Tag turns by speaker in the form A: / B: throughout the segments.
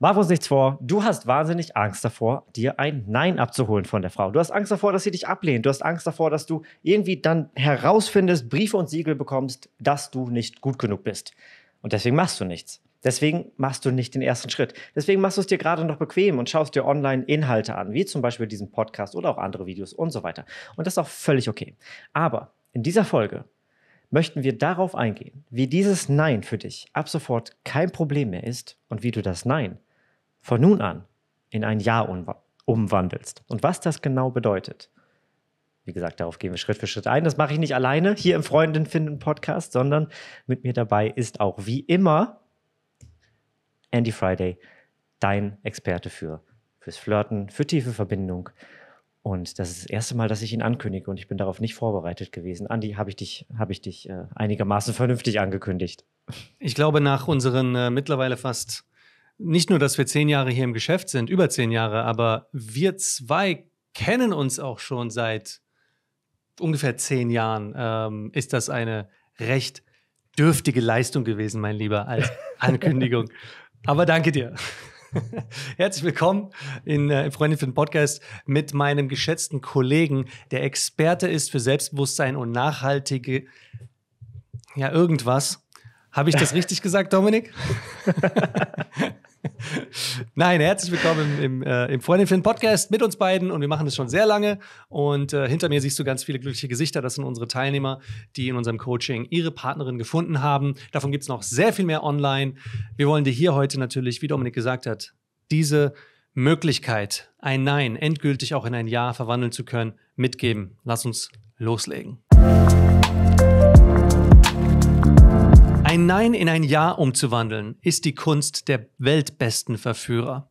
A: Mach uns nichts vor. Du hast wahnsinnig Angst davor, dir ein Nein abzuholen von der Frau. Du hast Angst davor, dass sie dich ablehnt. Du hast Angst davor, dass du irgendwie dann herausfindest, Briefe und Siegel bekommst, dass du nicht gut genug bist. Und deswegen machst du nichts. Deswegen machst du nicht den ersten Schritt. Deswegen machst du es dir gerade noch bequem und schaust dir online Inhalte an, wie zum Beispiel diesen Podcast oder auch andere Videos und so weiter. Und das ist auch völlig okay. Aber in dieser Folge möchten wir darauf eingehen, wie dieses Nein für dich ab sofort kein Problem mehr ist und wie du das Nein von nun an in ein Ja umwandelst. Und was das genau bedeutet. Wie gesagt, darauf gehen wir Schritt für Schritt ein. Das mache ich nicht alleine hier im Freundin finden Podcast, sondern mit mir dabei ist auch wie immer Andy Friday, dein Experte für fürs Flirten, für tiefe Verbindung. Und das ist das erste Mal, dass ich ihn ankündige und ich bin darauf nicht vorbereitet gewesen. Andy, habe ich dich, hab ich dich äh, einigermaßen vernünftig angekündigt?
B: Ich glaube, nach unseren äh, mittlerweile fast nicht nur, dass wir zehn Jahre hier im Geschäft sind, über zehn Jahre, aber wir zwei kennen uns auch schon seit ungefähr zehn Jahren. Ähm, ist das eine recht dürftige Leistung gewesen, mein Lieber, als Ankündigung. aber danke dir. Herzlich willkommen in äh, Freundin für den Podcast mit meinem geschätzten Kollegen, der Experte ist für Selbstbewusstsein und nachhaltige, ja, irgendwas. Habe ich das richtig gesagt, Dominik? Nein, herzlich willkommen im, im, äh, im Freundin für Podcast mit uns beiden und wir machen das schon sehr lange. Und äh, hinter mir siehst du ganz viele glückliche Gesichter. Das sind unsere Teilnehmer, die in unserem Coaching ihre Partnerin gefunden haben. Davon gibt es noch sehr viel mehr online. Wir wollen dir hier heute natürlich, wie Dominik gesagt hat, diese Möglichkeit, ein Nein endgültig auch in ein Ja verwandeln zu können, mitgeben. Lass uns loslegen. Ein Nein in ein Ja umzuwandeln, ist die Kunst der weltbesten Verführer.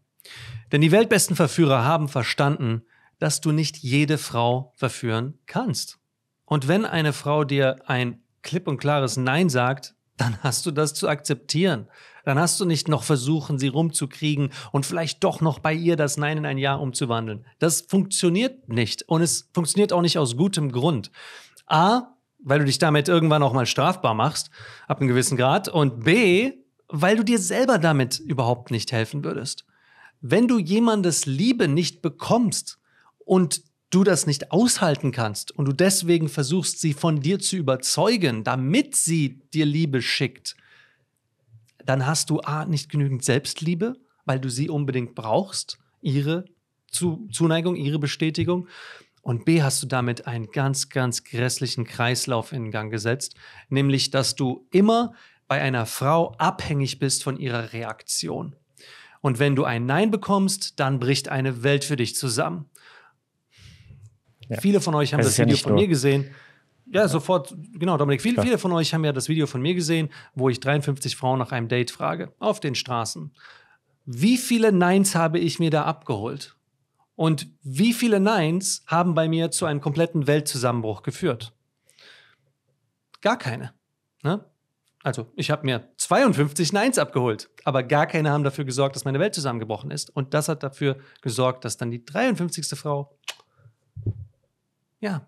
B: Denn die weltbesten Verführer haben verstanden, dass du nicht jede Frau verführen kannst. Und wenn eine Frau dir ein klipp und klares Nein sagt, dann hast du das zu akzeptieren. Dann hast du nicht noch versuchen, sie rumzukriegen und vielleicht doch noch bei ihr das Nein in ein Ja umzuwandeln. Das funktioniert nicht und es funktioniert auch nicht aus gutem Grund. A, weil du dich damit irgendwann auch mal strafbar machst, ab einem gewissen Grad. Und B, weil du dir selber damit überhaupt nicht helfen würdest. Wenn du jemandes Liebe nicht bekommst und du das nicht aushalten kannst und du deswegen versuchst, sie von dir zu überzeugen, damit sie dir Liebe schickt, dann hast du A, nicht genügend Selbstliebe, weil du sie unbedingt brauchst, ihre Zuneigung, ihre Bestätigung. Und B, hast du damit einen ganz, ganz grässlichen Kreislauf in Gang gesetzt, nämlich dass du immer bei einer Frau abhängig bist von ihrer Reaktion. Und wenn du ein Nein bekommst, dann bricht eine Welt für dich zusammen. Ja. Viele von euch haben das, das Video ja von so. mir gesehen. Ja, ja, sofort, genau, Dominik. Viele, viele von euch haben ja das Video von mir gesehen, wo ich 53 Frauen nach einem Date frage, auf den Straßen. Wie viele Neins habe ich mir da abgeholt? Und wie viele Neins haben bei mir zu einem kompletten Weltzusammenbruch geführt? Gar keine. Ne? Also ich habe mir 52 Neins abgeholt, aber gar keine haben dafür gesorgt, dass meine Welt zusammengebrochen ist. Und das hat dafür gesorgt, dass dann die 53. Frau, ja,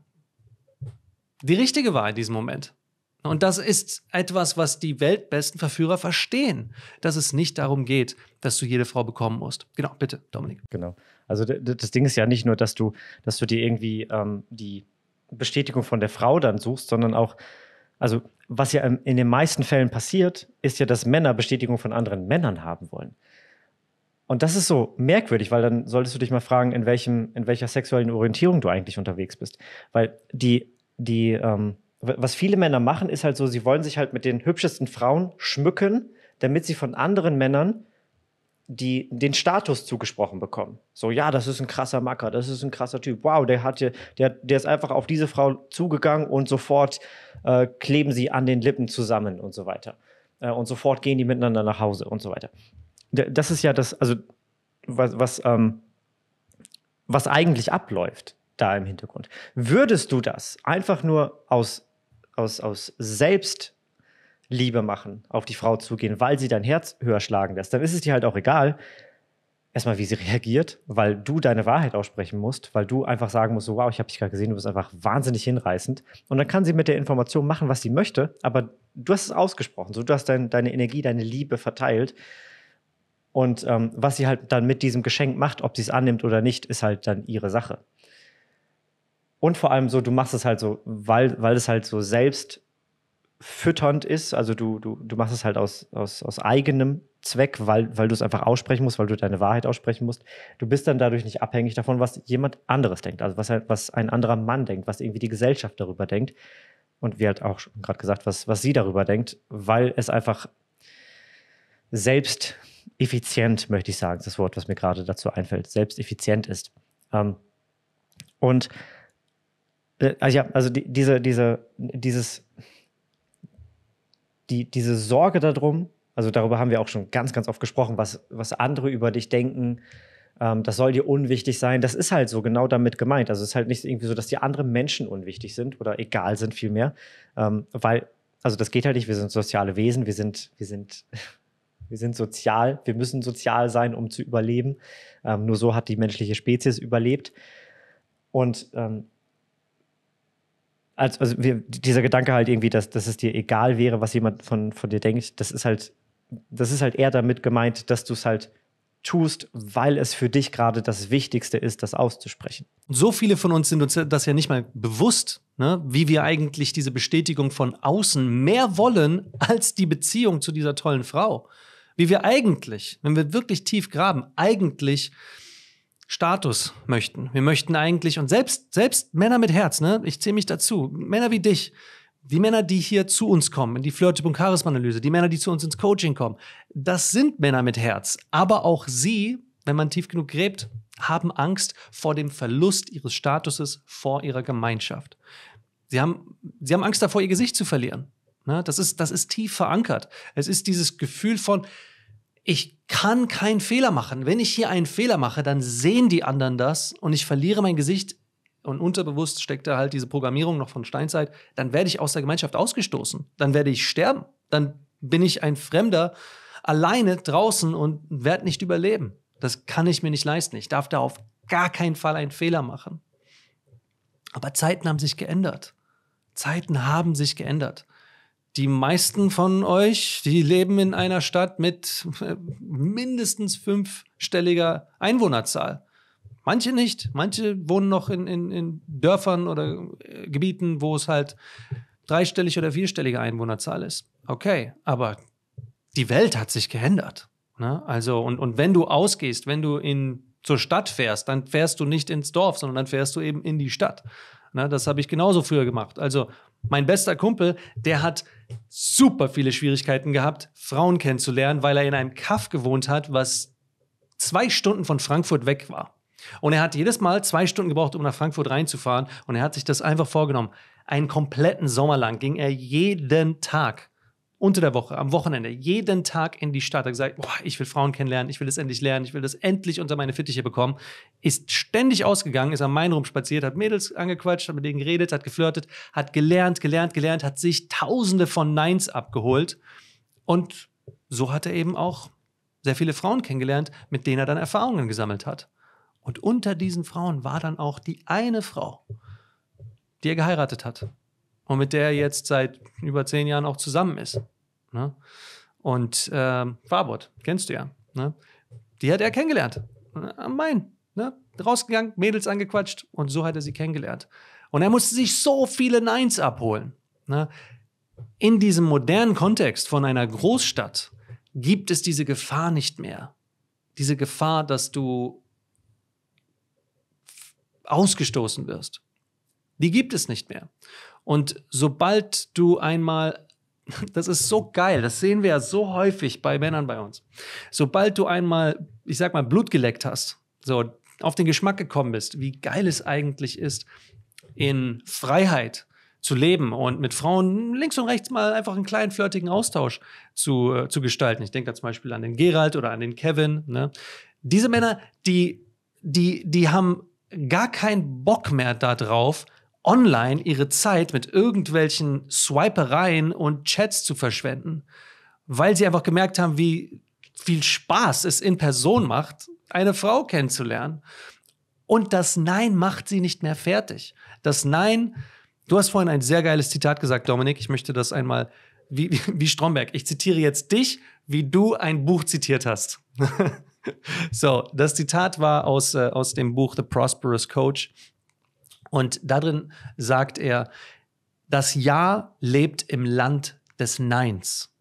B: die richtige war in diesem Moment. Und das ist etwas, was die weltbesten Verführer verstehen, dass es nicht darum geht, dass du jede Frau
A: bekommen musst. Genau, bitte, Dominik. Genau. Also das Ding ist ja nicht nur, dass du, dass du dir irgendwie ähm, die Bestätigung von der Frau dann suchst, sondern auch, also was ja in den meisten Fällen passiert, ist ja, dass Männer Bestätigung von anderen Männern haben wollen. Und das ist so merkwürdig, weil dann solltest du dich mal fragen, in, welchem, in welcher sexuellen Orientierung du eigentlich unterwegs bist. Weil die, die, ähm, was viele Männer machen, ist halt so, sie wollen sich halt mit den hübschesten Frauen schmücken, damit sie von anderen Männern die, den Status zugesprochen bekommen. So, ja, das ist ein krasser Macker, das ist ein krasser Typ. Wow, der hat der, der ist einfach auf diese Frau zugegangen und sofort äh, kleben sie an den Lippen zusammen und so weiter. Äh, und sofort gehen die miteinander nach Hause und so weiter. Das ist ja das, also was, was, ähm, was eigentlich abläuft da im Hintergrund. Würdest du das einfach nur aus aus, aus Selbstliebe machen, auf die Frau zugehen, weil sie dein Herz höher schlagen lässt, dann ist es dir halt auch egal, erstmal, wie sie reagiert, weil du deine Wahrheit aussprechen musst, weil du einfach sagen musst, so, wow, ich habe dich gerade gesehen, du bist einfach wahnsinnig hinreißend. Und dann kann sie mit der Information machen, was sie möchte, aber du hast es ausgesprochen, so, du hast dein, deine Energie, deine Liebe verteilt. Und ähm, was sie halt dann mit diesem Geschenk macht, ob sie es annimmt oder nicht, ist halt dann ihre Sache. Und vor allem so, du machst es halt so, weil, weil es halt so selbst fütternd ist. Also du, du, du machst es halt aus, aus, aus eigenem Zweck, weil, weil du es einfach aussprechen musst, weil du deine Wahrheit aussprechen musst. Du bist dann dadurch nicht abhängig davon, was jemand anderes denkt, also was, halt, was ein anderer Mann denkt, was irgendwie die Gesellschaft darüber denkt. Und wie halt auch schon gerade gesagt, was, was sie darüber denkt, weil es einfach selbst effizient, möchte ich sagen, ist das Wort, was mir gerade dazu einfällt, selbst effizient ist. Ähm, und äh, also ja, also die, diese, diese, dieses, die, diese Sorge darum, also darüber haben wir auch schon ganz, ganz oft gesprochen, was, was andere über dich denken, ähm, das soll dir unwichtig sein. Das ist halt so genau damit gemeint. Also es ist halt nicht irgendwie so, dass die anderen Menschen unwichtig sind oder egal sind vielmehr, ähm, weil, also das geht halt nicht, wir sind soziale Wesen, wir sind, wir sind, wir sind sozial, wir müssen sozial sein, um zu überleben. Ähm, nur so hat die menschliche Spezies überlebt. Und ähm, also, also wir, dieser Gedanke halt irgendwie, dass, dass es dir egal wäre, was jemand von, von dir denkt, das ist halt, das ist halt eher damit gemeint, dass du es halt tust, weil es für dich gerade das Wichtigste ist, das auszusprechen. So viele von uns sind uns
B: das ja nicht mal bewusst, ne? wie wir eigentlich diese Bestätigung von außen mehr wollen als die Beziehung zu dieser tollen Frau. Wie wir eigentlich, wenn wir wirklich tief graben, eigentlich Status möchten. Wir möchten eigentlich, und selbst, selbst Männer mit Herz, ne? ich zähle mich dazu, Männer wie dich, die Männer, die hier zu uns kommen, in die Flirtip und Charisma-Analyse, die Männer, die zu uns ins Coaching kommen, das sind Männer mit Herz. Aber auch sie, wenn man tief genug gräbt, haben Angst vor dem Verlust ihres Statuses, vor ihrer Gemeinschaft. Sie haben, sie haben Angst davor, ihr Gesicht zu verlieren. Ne? Das, ist, das ist tief verankert. Es ist dieses Gefühl von, ich kann keinen Fehler machen. Wenn ich hier einen Fehler mache, dann sehen die anderen das und ich verliere mein Gesicht und unterbewusst steckt da halt diese Programmierung noch von Steinzeit, dann werde ich aus der Gemeinschaft ausgestoßen. Dann werde ich sterben. Dann bin ich ein Fremder alleine draußen und werde nicht überleben. Das kann ich mir nicht leisten. Ich darf da auf gar keinen Fall einen Fehler machen. Aber Zeiten haben sich geändert. Zeiten haben sich geändert die meisten von euch, die leben in einer Stadt mit äh, mindestens fünfstelliger Einwohnerzahl. Manche nicht, manche wohnen noch in, in, in Dörfern oder äh, Gebieten, wo es halt dreistellig oder vierstellige Einwohnerzahl ist. Okay, aber die Welt hat sich geändert. Ne? Also, und, und wenn du ausgehst, wenn du in zur Stadt fährst, dann fährst du nicht ins Dorf, sondern dann fährst du eben in die Stadt. Ne? Das habe ich genauso früher gemacht. Also mein bester Kumpel, der hat super viele Schwierigkeiten gehabt, Frauen kennenzulernen, weil er in einem Kaff gewohnt hat, was zwei Stunden von Frankfurt weg war. Und er hat jedes Mal zwei Stunden gebraucht, um nach Frankfurt reinzufahren. Und er hat sich das einfach vorgenommen. Einen kompletten Sommer lang ging er jeden Tag unter der Woche, am Wochenende, jeden Tag in die Stadt, hat gesagt, boah, ich will Frauen kennenlernen, ich will das endlich lernen, ich will das endlich unter meine Fittiche bekommen, ist ständig ausgegangen, ist am Main rumspaziert, hat Mädels angequatscht, hat mit denen geredet, hat geflirtet, hat gelernt, gelernt, gelernt, hat sich tausende von Neins abgeholt und so hat er eben auch sehr viele Frauen kennengelernt, mit denen er dann Erfahrungen gesammelt hat. Und unter diesen Frauen war dann auch die eine Frau, die er geheiratet hat und mit der er jetzt seit über zehn Jahren auch zusammen ist. Ne? Und ähm, Farbot, kennst du ja. Ne? Die hat er kennengelernt. Am Main. Ne? Rausgegangen, Mädels angequatscht und so hat er sie kennengelernt. Und er musste sich so viele Neins abholen. Ne? In diesem modernen Kontext von einer Großstadt gibt es diese Gefahr nicht mehr. Diese Gefahr, dass du ausgestoßen wirst. Die gibt es nicht mehr. Und sobald du einmal das ist so geil. Das sehen wir ja so häufig bei Männern bei uns. Sobald du einmal, ich sag mal, Blut geleckt hast, so auf den Geschmack gekommen bist, wie geil es eigentlich ist, in Freiheit zu leben und mit Frauen links und rechts mal einfach einen kleinen flirtigen Austausch zu, äh, zu gestalten. Ich denke da zum Beispiel an den Gerald oder an den Kevin. Ne? Diese Männer, die, die, die haben gar keinen Bock mehr darauf, online ihre Zeit mit irgendwelchen Swipereien und Chats zu verschwenden, weil sie einfach gemerkt haben, wie viel Spaß es in Person macht, eine Frau kennenzulernen. Und das Nein macht sie nicht mehr fertig. Das Nein, du hast vorhin ein sehr geiles Zitat gesagt, Dominik. Ich möchte das einmal, wie, wie, wie Stromberg, ich zitiere jetzt dich, wie du ein Buch zitiert hast. so, das Zitat war aus, äh, aus dem Buch The Prosperous Coach und darin sagt er, das Ja lebt im Land des Neins.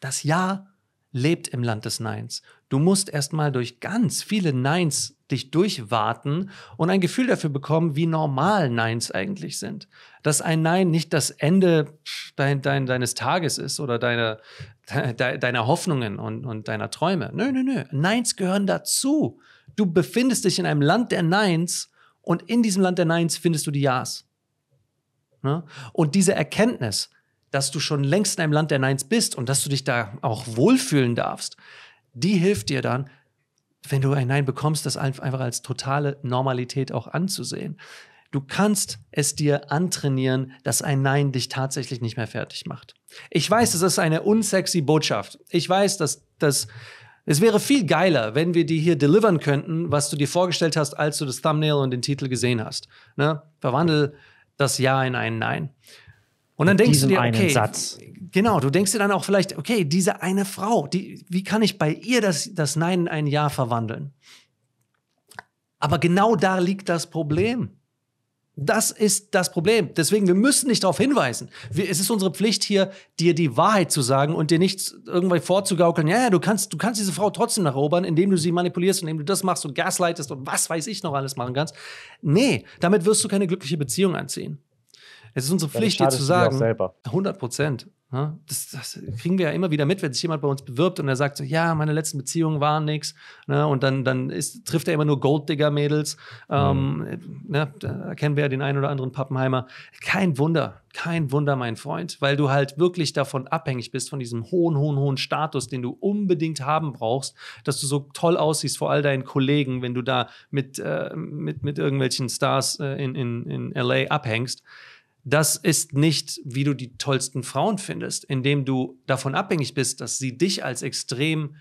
B: Das Ja lebt im Land des Neins. Du musst erstmal durch ganz viele Neins dich durchwarten und ein Gefühl dafür bekommen, wie normal Neins eigentlich sind. Dass ein Nein nicht das Ende dein, dein, deines Tages ist oder deiner, de, deiner Hoffnungen und, und deiner Träume. Nö, nö, nö. Neins gehören dazu. Du befindest dich in einem Land der Neins und in diesem Land der Neins findest du die Ja's. Ne? Und diese Erkenntnis, dass du schon längst in einem Land der Neins bist und dass du dich da auch wohlfühlen darfst, die hilft dir dann, wenn du ein Nein bekommst, das einfach als totale Normalität auch anzusehen. Du kannst es dir antrainieren, dass ein Nein dich tatsächlich nicht mehr fertig macht. Ich weiß, das ist eine unsexy Botschaft. Ich weiß, dass das es wäre viel geiler, wenn wir dir hier delivern könnten, was du dir vorgestellt hast, als du das Thumbnail und den Titel gesehen hast. Ne? Verwandel das Ja in ein Nein. Und dann denkst du dir, okay, Satz. genau, du denkst dir dann auch vielleicht, okay, diese eine Frau, die, wie kann ich bei ihr das, das Nein in ein Ja verwandeln? Aber genau da liegt das Problem. Das ist das Problem. Deswegen, wir müssen nicht darauf hinweisen. Wir, es ist unsere Pflicht hier, dir die Wahrheit zu sagen und dir nichts irgendwie vorzugaukeln. Ja, ja, du kannst, du kannst diese Frau trotzdem nacherobern, indem du sie manipulierst, indem du das machst und gaslightest und was weiß ich noch alles machen kannst. Nee, damit wirst du keine glückliche Beziehung anziehen. Es ist unsere Pflicht, dir zu sagen, 100 Prozent. Ne? Das, das, kriegen wir ja immer wieder mit, wenn sich jemand bei uns bewirbt und er sagt so, ja, meine letzten Beziehungen waren nichts. Ne? Und dann, dann ist, trifft er immer nur Golddigger-Mädels. Ähm, mhm. ne? Da kennen wir ja den einen oder anderen Pappenheimer. Kein Wunder, kein Wunder, mein Freund, weil du halt wirklich davon abhängig bist, von diesem hohen, hohen, hohen Status, den du unbedingt haben brauchst, dass du so toll aussiehst vor all deinen Kollegen, wenn du da mit, äh, mit, mit irgendwelchen Stars äh, in, in, in LA abhängst das ist nicht, wie du die tollsten Frauen findest, indem du davon abhängig bist, dass sie dich als extrem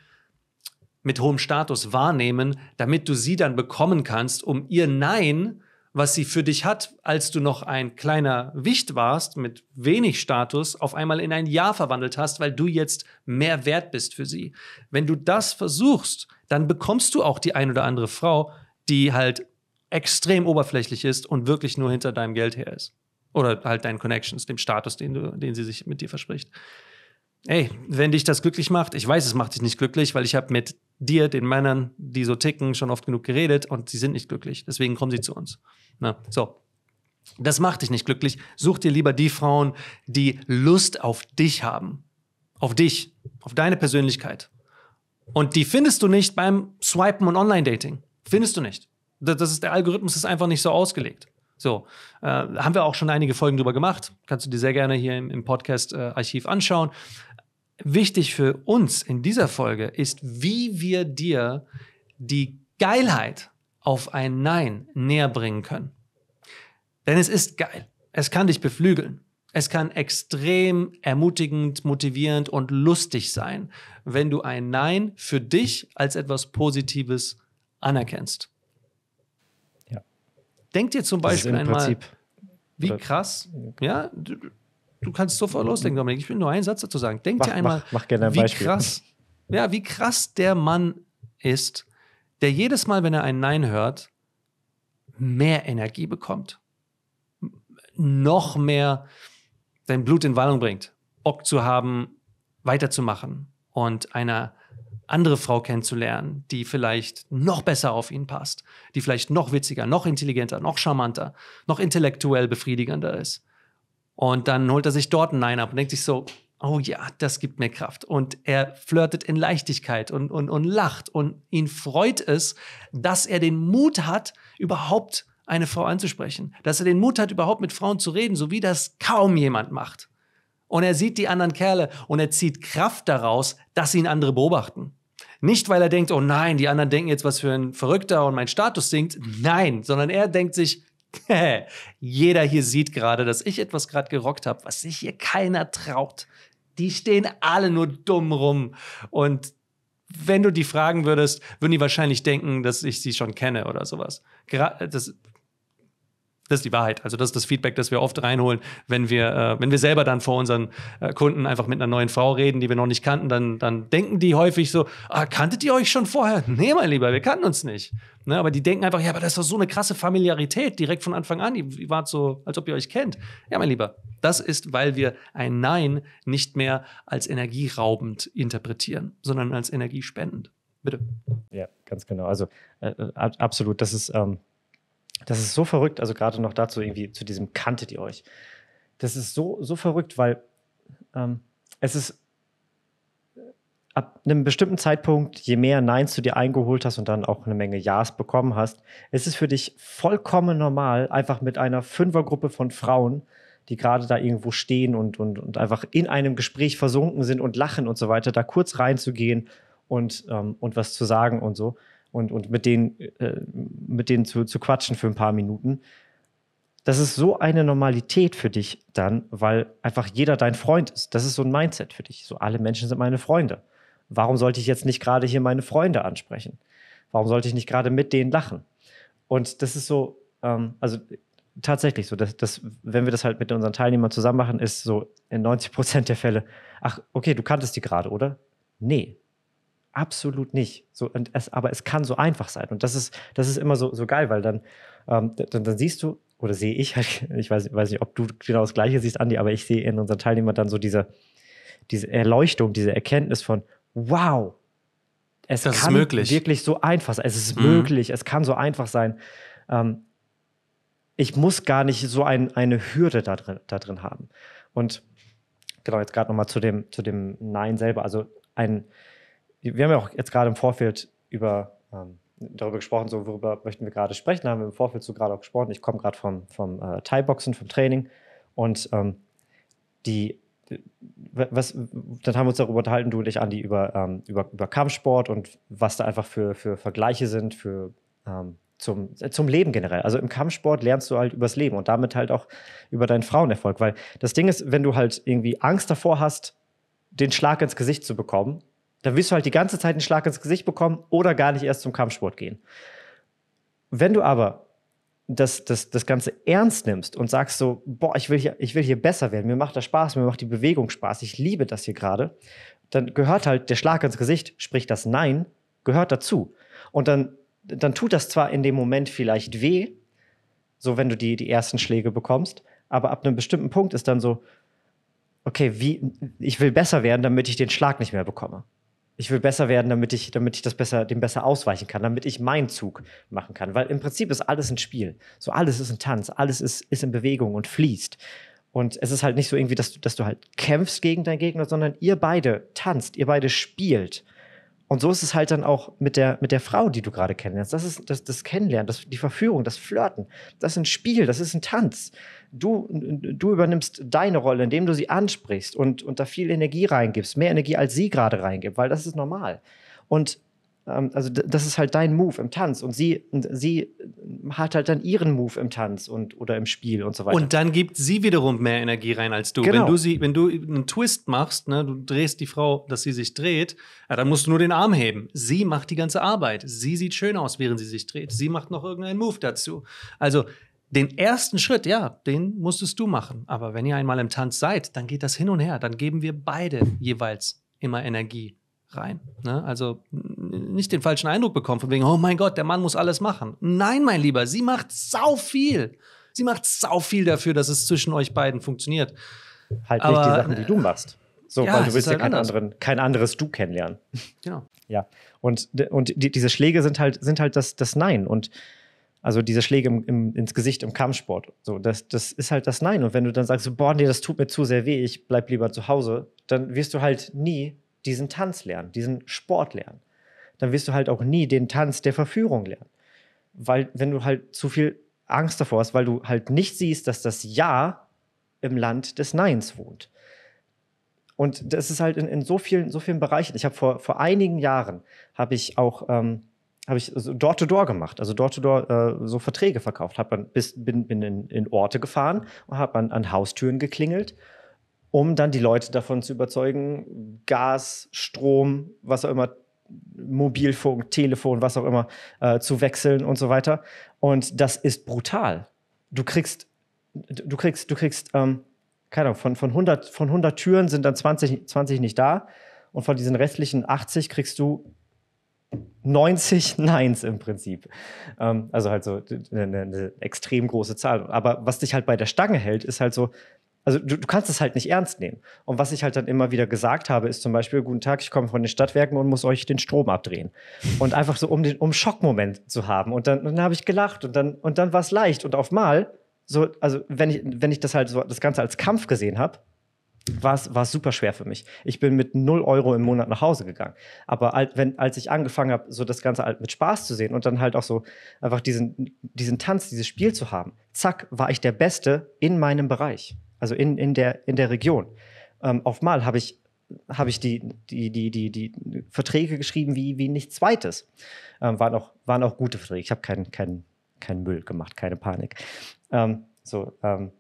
B: mit hohem Status wahrnehmen, damit du sie dann bekommen kannst, um ihr Nein, was sie für dich hat, als du noch ein kleiner Wicht warst mit wenig Status, auf einmal in ein Ja verwandelt hast, weil du jetzt mehr wert bist für sie. Wenn du das versuchst, dann bekommst du auch die ein oder andere Frau, die halt extrem oberflächlich ist und wirklich nur hinter deinem Geld her ist. Oder halt deinen Connections, dem Status, den, du, den sie sich mit dir verspricht. Ey, wenn dich das glücklich macht, ich weiß, es macht dich nicht glücklich, weil ich habe mit dir, den Männern, die so ticken, schon oft genug geredet und sie sind nicht glücklich. Deswegen kommen sie zu uns. Na, so. Das macht dich nicht glücklich. Such dir lieber die Frauen, die Lust auf dich haben. Auf dich, auf deine Persönlichkeit. Und die findest du nicht beim Swipen und Online-Dating. Findest du nicht. Das ist, der Algorithmus ist einfach nicht so ausgelegt. So, äh, haben wir auch schon einige Folgen drüber gemacht. Kannst du dir sehr gerne hier im, im Podcast-Archiv äh, anschauen. Wichtig für uns in dieser Folge ist, wie wir dir die Geilheit auf ein Nein näher bringen können. Denn es ist geil. Es kann dich beflügeln. Es kann extrem ermutigend, motivierend und lustig sein, wenn du ein Nein für dich als etwas Positives anerkennst. Denk dir zum Beispiel einmal, wie krass, ja, du, du kannst sofort loslegen, Dominik. Ich will nur einen Satz dazu sagen. Denk mach, dir einmal, mach, mach gerne ein wie Beispiel. krass, ja, wie krass der Mann ist, der jedes Mal, wenn er ein Nein hört, mehr Energie bekommt, noch mehr sein Blut in Wallung bringt, Bock zu haben, weiterzumachen und einer andere Frau kennenzulernen, die vielleicht noch besser auf ihn passt, die vielleicht noch witziger, noch intelligenter, noch charmanter, noch intellektuell befriedigender ist. Und dann holt er sich dort ein Nein ab und denkt sich so, oh ja, das gibt mir Kraft. Und er flirtet in Leichtigkeit und, und, und lacht und ihn freut es, dass er den Mut hat, überhaupt eine Frau anzusprechen, dass er den Mut hat, überhaupt mit Frauen zu reden, so wie das kaum jemand macht. Und er sieht die anderen Kerle und er zieht Kraft daraus, dass ihn andere beobachten. Nicht, weil er denkt, oh nein, die anderen denken jetzt, was für ein Verrückter und mein Status sinkt. Nein, sondern er denkt sich, jeder hier sieht gerade, dass ich etwas gerade gerockt habe, was sich hier keiner traut. Die stehen alle nur dumm rum. Und wenn du die fragen würdest, würden die wahrscheinlich denken, dass ich sie schon kenne oder sowas. Das das ist die Wahrheit. Also das ist das Feedback, das wir oft reinholen, wenn wir, äh, wenn wir selber dann vor unseren äh, Kunden einfach mit einer neuen Frau reden, die wir noch nicht kannten, dann, dann denken die häufig so, ah, kanntet ihr euch schon vorher? Nee, mein Lieber, wir kannten uns nicht. Ne, aber die denken einfach, ja, aber das ist doch so eine krasse Familiarität direkt von Anfang an. Ihr, ihr wart so, als ob ihr euch kennt. Ja, mein Lieber, das ist, weil wir ein Nein nicht mehr als energieraubend interpretieren, sondern als energiespendend. Bitte.
A: Ja, ganz genau. Also äh, äh absolut, das ist... Ähm das ist so verrückt, also gerade noch dazu irgendwie zu diesem kanntet ihr euch. Das ist so, so verrückt, weil ähm, es ist äh, ab einem bestimmten Zeitpunkt, je mehr Neins du dir eingeholt hast und dann auch eine Menge Ja's bekommen hast, ist es für dich vollkommen normal, einfach mit einer Fünfergruppe von Frauen, die gerade da irgendwo stehen und, und, und einfach in einem Gespräch versunken sind und lachen und so weiter, da kurz reinzugehen und, ähm, und was zu sagen und so und, und mit denen, äh, mit denen zu, zu quatschen für ein paar Minuten. Das ist so eine Normalität für dich dann, weil einfach jeder dein Freund ist. Das ist so ein Mindset für dich. So alle Menschen sind meine Freunde. Warum sollte ich jetzt nicht gerade hier meine Freunde ansprechen? Warum sollte ich nicht gerade mit denen lachen? Und das ist so, ähm, also tatsächlich so, dass, dass, wenn wir das halt mit unseren Teilnehmern zusammen machen, ist so in 90 Prozent der Fälle, ach, okay, du kanntest die gerade, oder? Nee, Absolut nicht. So, und es, aber es kann so einfach sein. Und das ist, das ist immer so, so geil, weil dann, ähm, dann, dann siehst du, oder sehe ich halt, ich weiß, weiß nicht, ob du genau das Gleiche siehst, Andi, aber ich sehe in unseren Teilnehmern dann so diese, diese Erleuchtung, diese Erkenntnis von, wow, es das kann wirklich so einfach sein. Es ist mhm. möglich, es kann so einfach sein. Ähm, ich muss gar nicht so ein, eine Hürde da drin, da drin haben. Und genau, jetzt gerade nochmal zu dem, zu dem Nein selber. Also ein, wir haben ja auch jetzt gerade im Vorfeld über ähm, darüber gesprochen, so worüber möchten wir gerade sprechen. Da haben wir im Vorfeld so gerade auch gesprochen. Ich komme gerade vom, vom äh, Thai-Boxen, vom Training. Und ähm, die, was, dann haben wir uns darüber unterhalten, du und ich, Andi, über, ähm, über, über Kampfsport und was da einfach für, für Vergleiche sind, für ähm, zum, äh, zum Leben generell. Also im Kampfsport lernst du halt übers Leben und damit halt auch über deinen Frauenerfolg. Weil das Ding ist, wenn du halt irgendwie Angst davor hast, den Schlag ins Gesicht zu bekommen dann wirst du halt die ganze Zeit einen Schlag ins Gesicht bekommen oder gar nicht erst zum Kampfsport gehen. Wenn du aber das, das, das Ganze ernst nimmst und sagst so, boah, ich will, hier, ich will hier besser werden, mir macht das Spaß, mir macht die Bewegung Spaß, ich liebe das hier gerade, dann gehört halt der Schlag ins Gesicht, sprich das Nein, gehört dazu. Und dann, dann tut das zwar in dem Moment vielleicht weh, so wenn du die, die ersten Schläge bekommst, aber ab einem bestimmten Punkt ist dann so, okay, wie, ich will besser werden, damit ich den Schlag nicht mehr bekomme ich will besser werden, damit ich, damit ich das besser, dem besser ausweichen kann, damit ich meinen Zug machen kann. Weil im Prinzip ist alles ein Spiel. So alles ist ein Tanz, alles ist, ist in Bewegung und fließt. Und es ist halt nicht so irgendwie, dass du, dass du halt kämpfst gegen deinen Gegner, sondern ihr beide tanzt, ihr beide spielt. Und so ist es halt dann auch mit der, mit der Frau, die du gerade kennenlernst. Das ist das, das Kennenlernen, das, die Verführung, das Flirten. Das ist ein Spiel, das ist ein Tanz. Du, du übernimmst deine Rolle, indem du sie ansprichst und, und da viel Energie reingibst. Mehr Energie, als sie gerade reingibt, weil das ist normal. Und ähm, also das ist halt dein Move im Tanz und sie, sie hat halt dann ihren Move im Tanz und oder im Spiel und so weiter. Und
B: dann gibt sie wiederum mehr Energie rein als du. Genau. Wenn du sie, wenn du einen Twist machst, ne, du drehst die Frau, dass sie sich dreht, ja, dann musst du nur den Arm heben. Sie macht die ganze Arbeit. Sie sieht schön aus, während sie sich dreht. Sie macht noch irgendeinen Move dazu. Also den ersten Schritt, ja, den musstest du machen. Aber wenn ihr einmal im Tanz seid, dann geht das hin und her. Dann geben wir beide jeweils immer Energie rein. Ne? Also nicht den falschen Eindruck bekommen, von wegen, oh mein Gott, der Mann muss alles machen. Nein, mein Lieber, sie macht sau viel. Sie macht sau viel dafür, dass es zwischen euch beiden funktioniert. Halt Aber, nicht die Sachen, die
A: du äh, machst. So, ja, weil du willst ja halt keinen anders. anderen, kein anderes Du kennenlernen. Genau. Ja. Und, und die, diese Schläge sind halt, sind halt das, das Nein. Und also diese Schläge im, im, ins Gesicht im Kampfsport. So, das, das ist halt das Nein. Und wenn du dann sagst, boah, nee, das tut mir zu sehr weh, ich bleib lieber zu Hause, dann wirst du halt nie diesen Tanz lernen, diesen Sport lernen dann wirst du halt auch nie den Tanz der Verführung lernen. Weil, wenn du halt zu viel Angst davor hast, weil du halt nicht siehst, dass das Ja im Land des Neins wohnt. Und das ist halt in, in so vielen, so vielen Bereichen. Ich habe vor, vor einigen Jahren habe ich auch ähm, habe ich also Door-to-Door gemacht, also Door-to-Door -Door, äh, so Verträge verkauft. Hab dann bis, bin, bin in, in Orte gefahren und habe an, an Haustüren geklingelt, um dann die Leute davon zu überzeugen, Gas, Strom, was auch immer Mobilfunk, Telefon, was auch immer, äh, zu wechseln und so weiter. Und das ist brutal. Du kriegst, du kriegst, du kriegst, ähm, keine Ahnung, von, von, 100, von 100 Türen sind dann 20, 20 nicht da. Und von diesen restlichen 80 kriegst du 90 Neins im Prinzip. Ähm, also halt so eine, eine, extrem große Zahl. Aber was dich halt bei der Stange hält, ist halt so, also du, du kannst es halt nicht ernst nehmen. Und was ich halt dann immer wieder gesagt habe, ist zum Beispiel, guten Tag, ich komme von den Stadtwerken und muss euch den Strom abdrehen. Und einfach so, um den um Schockmoment zu haben. Und dann, dann habe ich gelacht und dann, und dann war es leicht. Und auf mal, so, also wenn ich, wenn ich das halt so, das Ganze als Kampf gesehen habe, war es super schwer für mich. Ich bin mit 0 Euro im Monat nach Hause gegangen. Aber alt, wenn, als ich angefangen habe, so das Ganze halt mit Spaß zu sehen und dann halt auch so einfach diesen, diesen Tanz, dieses Spiel zu haben, zack, war ich der Beste in meinem Bereich also in, in, der, in der Region. Ähm, auf Mal habe ich, hab ich die, die, die, die, die Verträge geschrieben wie, wie nichts Zweites. Ähm, waren, auch, waren auch gute Verträge. Ich habe keinen kein, kein Müll gemacht, keine Panik. Ähm, so, ähm,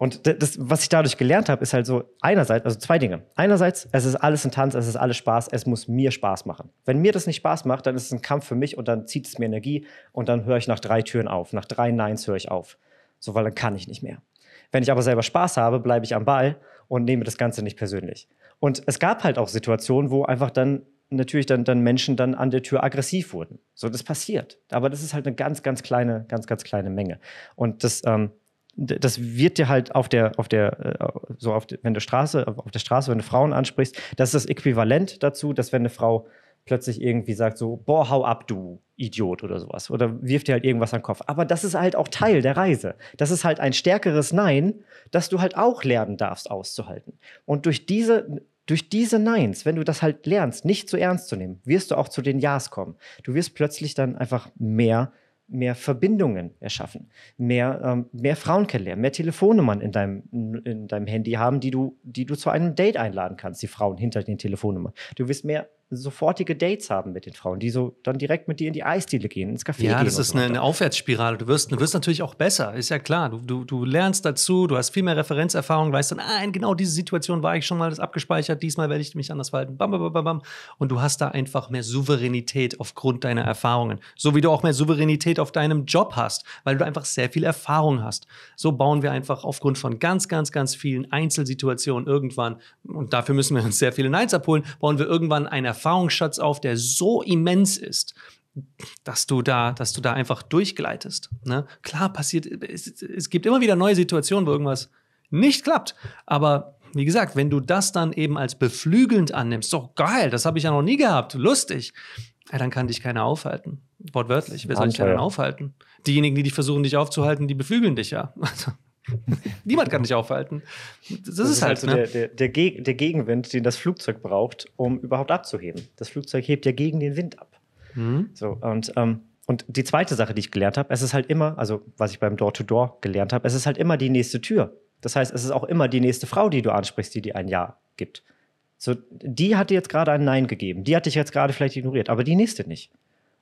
A: und das, was ich dadurch gelernt habe, ist halt so einerseits, also zwei Dinge. Einerseits, es ist alles ein Tanz, es ist alles Spaß, es muss mir Spaß machen. Wenn mir das nicht Spaß macht, dann ist es ein Kampf für mich und dann zieht es mir Energie und dann höre ich nach drei Türen auf. Nach drei Neins höre ich auf. So, weil dann kann ich nicht mehr. Wenn ich aber selber Spaß habe, bleibe ich am Ball und nehme das Ganze nicht persönlich. Und es gab halt auch Situationen, wo einfach dann natürlich dann, dann Menschen dann an der Tür aggressiv wurden. So, das passiert. Aber das ist halt eine ganz, ganz kleine, ganz, ganz kleine Menge. Und das, ähm, das wird dir halt auf der, auf der, äh, so auf der, wenn du Straße, auf der Straße, wenn du Frauen ansprichst, das ist das Äquivalent dazu, dass wenn eine Frau plötzlich irgendwie sagt so, boah, hau ab, du Idiot oder sowas. Oder wirft dir halt irgendwas an den Kopf. Aber das ist halt auch Teil der Reise. Das ist halt ein stärkeres Nein, das du halt auch lernen darfst auszuhalten. Und durch diese, durch diese Neins, wenn du das halt lernst, nicht zu so ernst zu nehmen, wirst du auch zu den Ja's kommen. Du wirst plötzlich dann einfach mehr mehr Verbindungen erschaffen, mehr, ähm, mehr Frauen kennenlernen, mehr Telefonnummern in deinem, in deinem Handy haben, die du, die du zu einem Date einladen kannst, die Frauen hinter den Telefonnummern. Du wirst mehr sofortige Dates haben mit den Frauen, die so dann direkt mit dir in die Eisdiele gehen, ins Café ja, gehen. Ja, das ist so
B: eine, Aufwärtsspirale. Du wirst, du wirst natürlich auch besser, ist ja klar. Du, du, du lernst dazu, du hast viel mehr Referenzerfahrung, weißt dann, ah, in genau diese Situation war ich schon mal, das abgespeichert, diesmal werde ich mich anders verhalten, bam, bam, bam, bam. Und du hast da einfach mehr Souveränität aufgrund deiner Erfahrungen. So wie du auch mehr Souveränität auf deinem Job hast, weil du einfach sehr viel Erfahrung hast. So bauen wir einfach aufgrund von ganz, ganz, ganz vielen Einzelsituationen irgendwann, und dafür müssen wir uns sehr viele Neins abholen, bauen wir irgendwann eine Erfahrungsschatz auf, der so immens ist, dass du da, dass du da einfach durchgleitest. Ne? Klar passiert, es, es gibt immer wieder neue Situationen, wo irgendwas nicht klappt. Aber wie gesagt, wenn du das dann eben als beflügelnd annimmst, doch geil, das habe ich ja noch nie gehabt, lustig, ja, dann kann dich keiner aufhalten.
A: Wortwörtlich, wer soll dich denn aufhalten?
B: Diejenigen, die dich versuchen, dich aufzuhalten, die beflügeln dich ja. Also,
A: Niemand kann dich aufhalten. Das, das ist, ist, halt, halt so. ne? der, der, der, Geg der Gegenwind, den das Flugzeug braucht, um überhaupt abzuheben. Das Flugzeug hebt ja gegen den Wind ab. Mhm. So, und, ähm, und die zweite Sache, die ich gelernt habe, es ist halt immer, also was ich beim Door-to-Door -Door gelernt habe, es ist halt immer die nächste Tür. Das heißt, es ist auch immer die nächste Frau, die du ansprichst, die dir ein Ja gibt. So, die hat dir jetzt gerade ein Nein gegeben, die hat dich jetzt gerade vielleicht ignoriert, aber die nächste nicht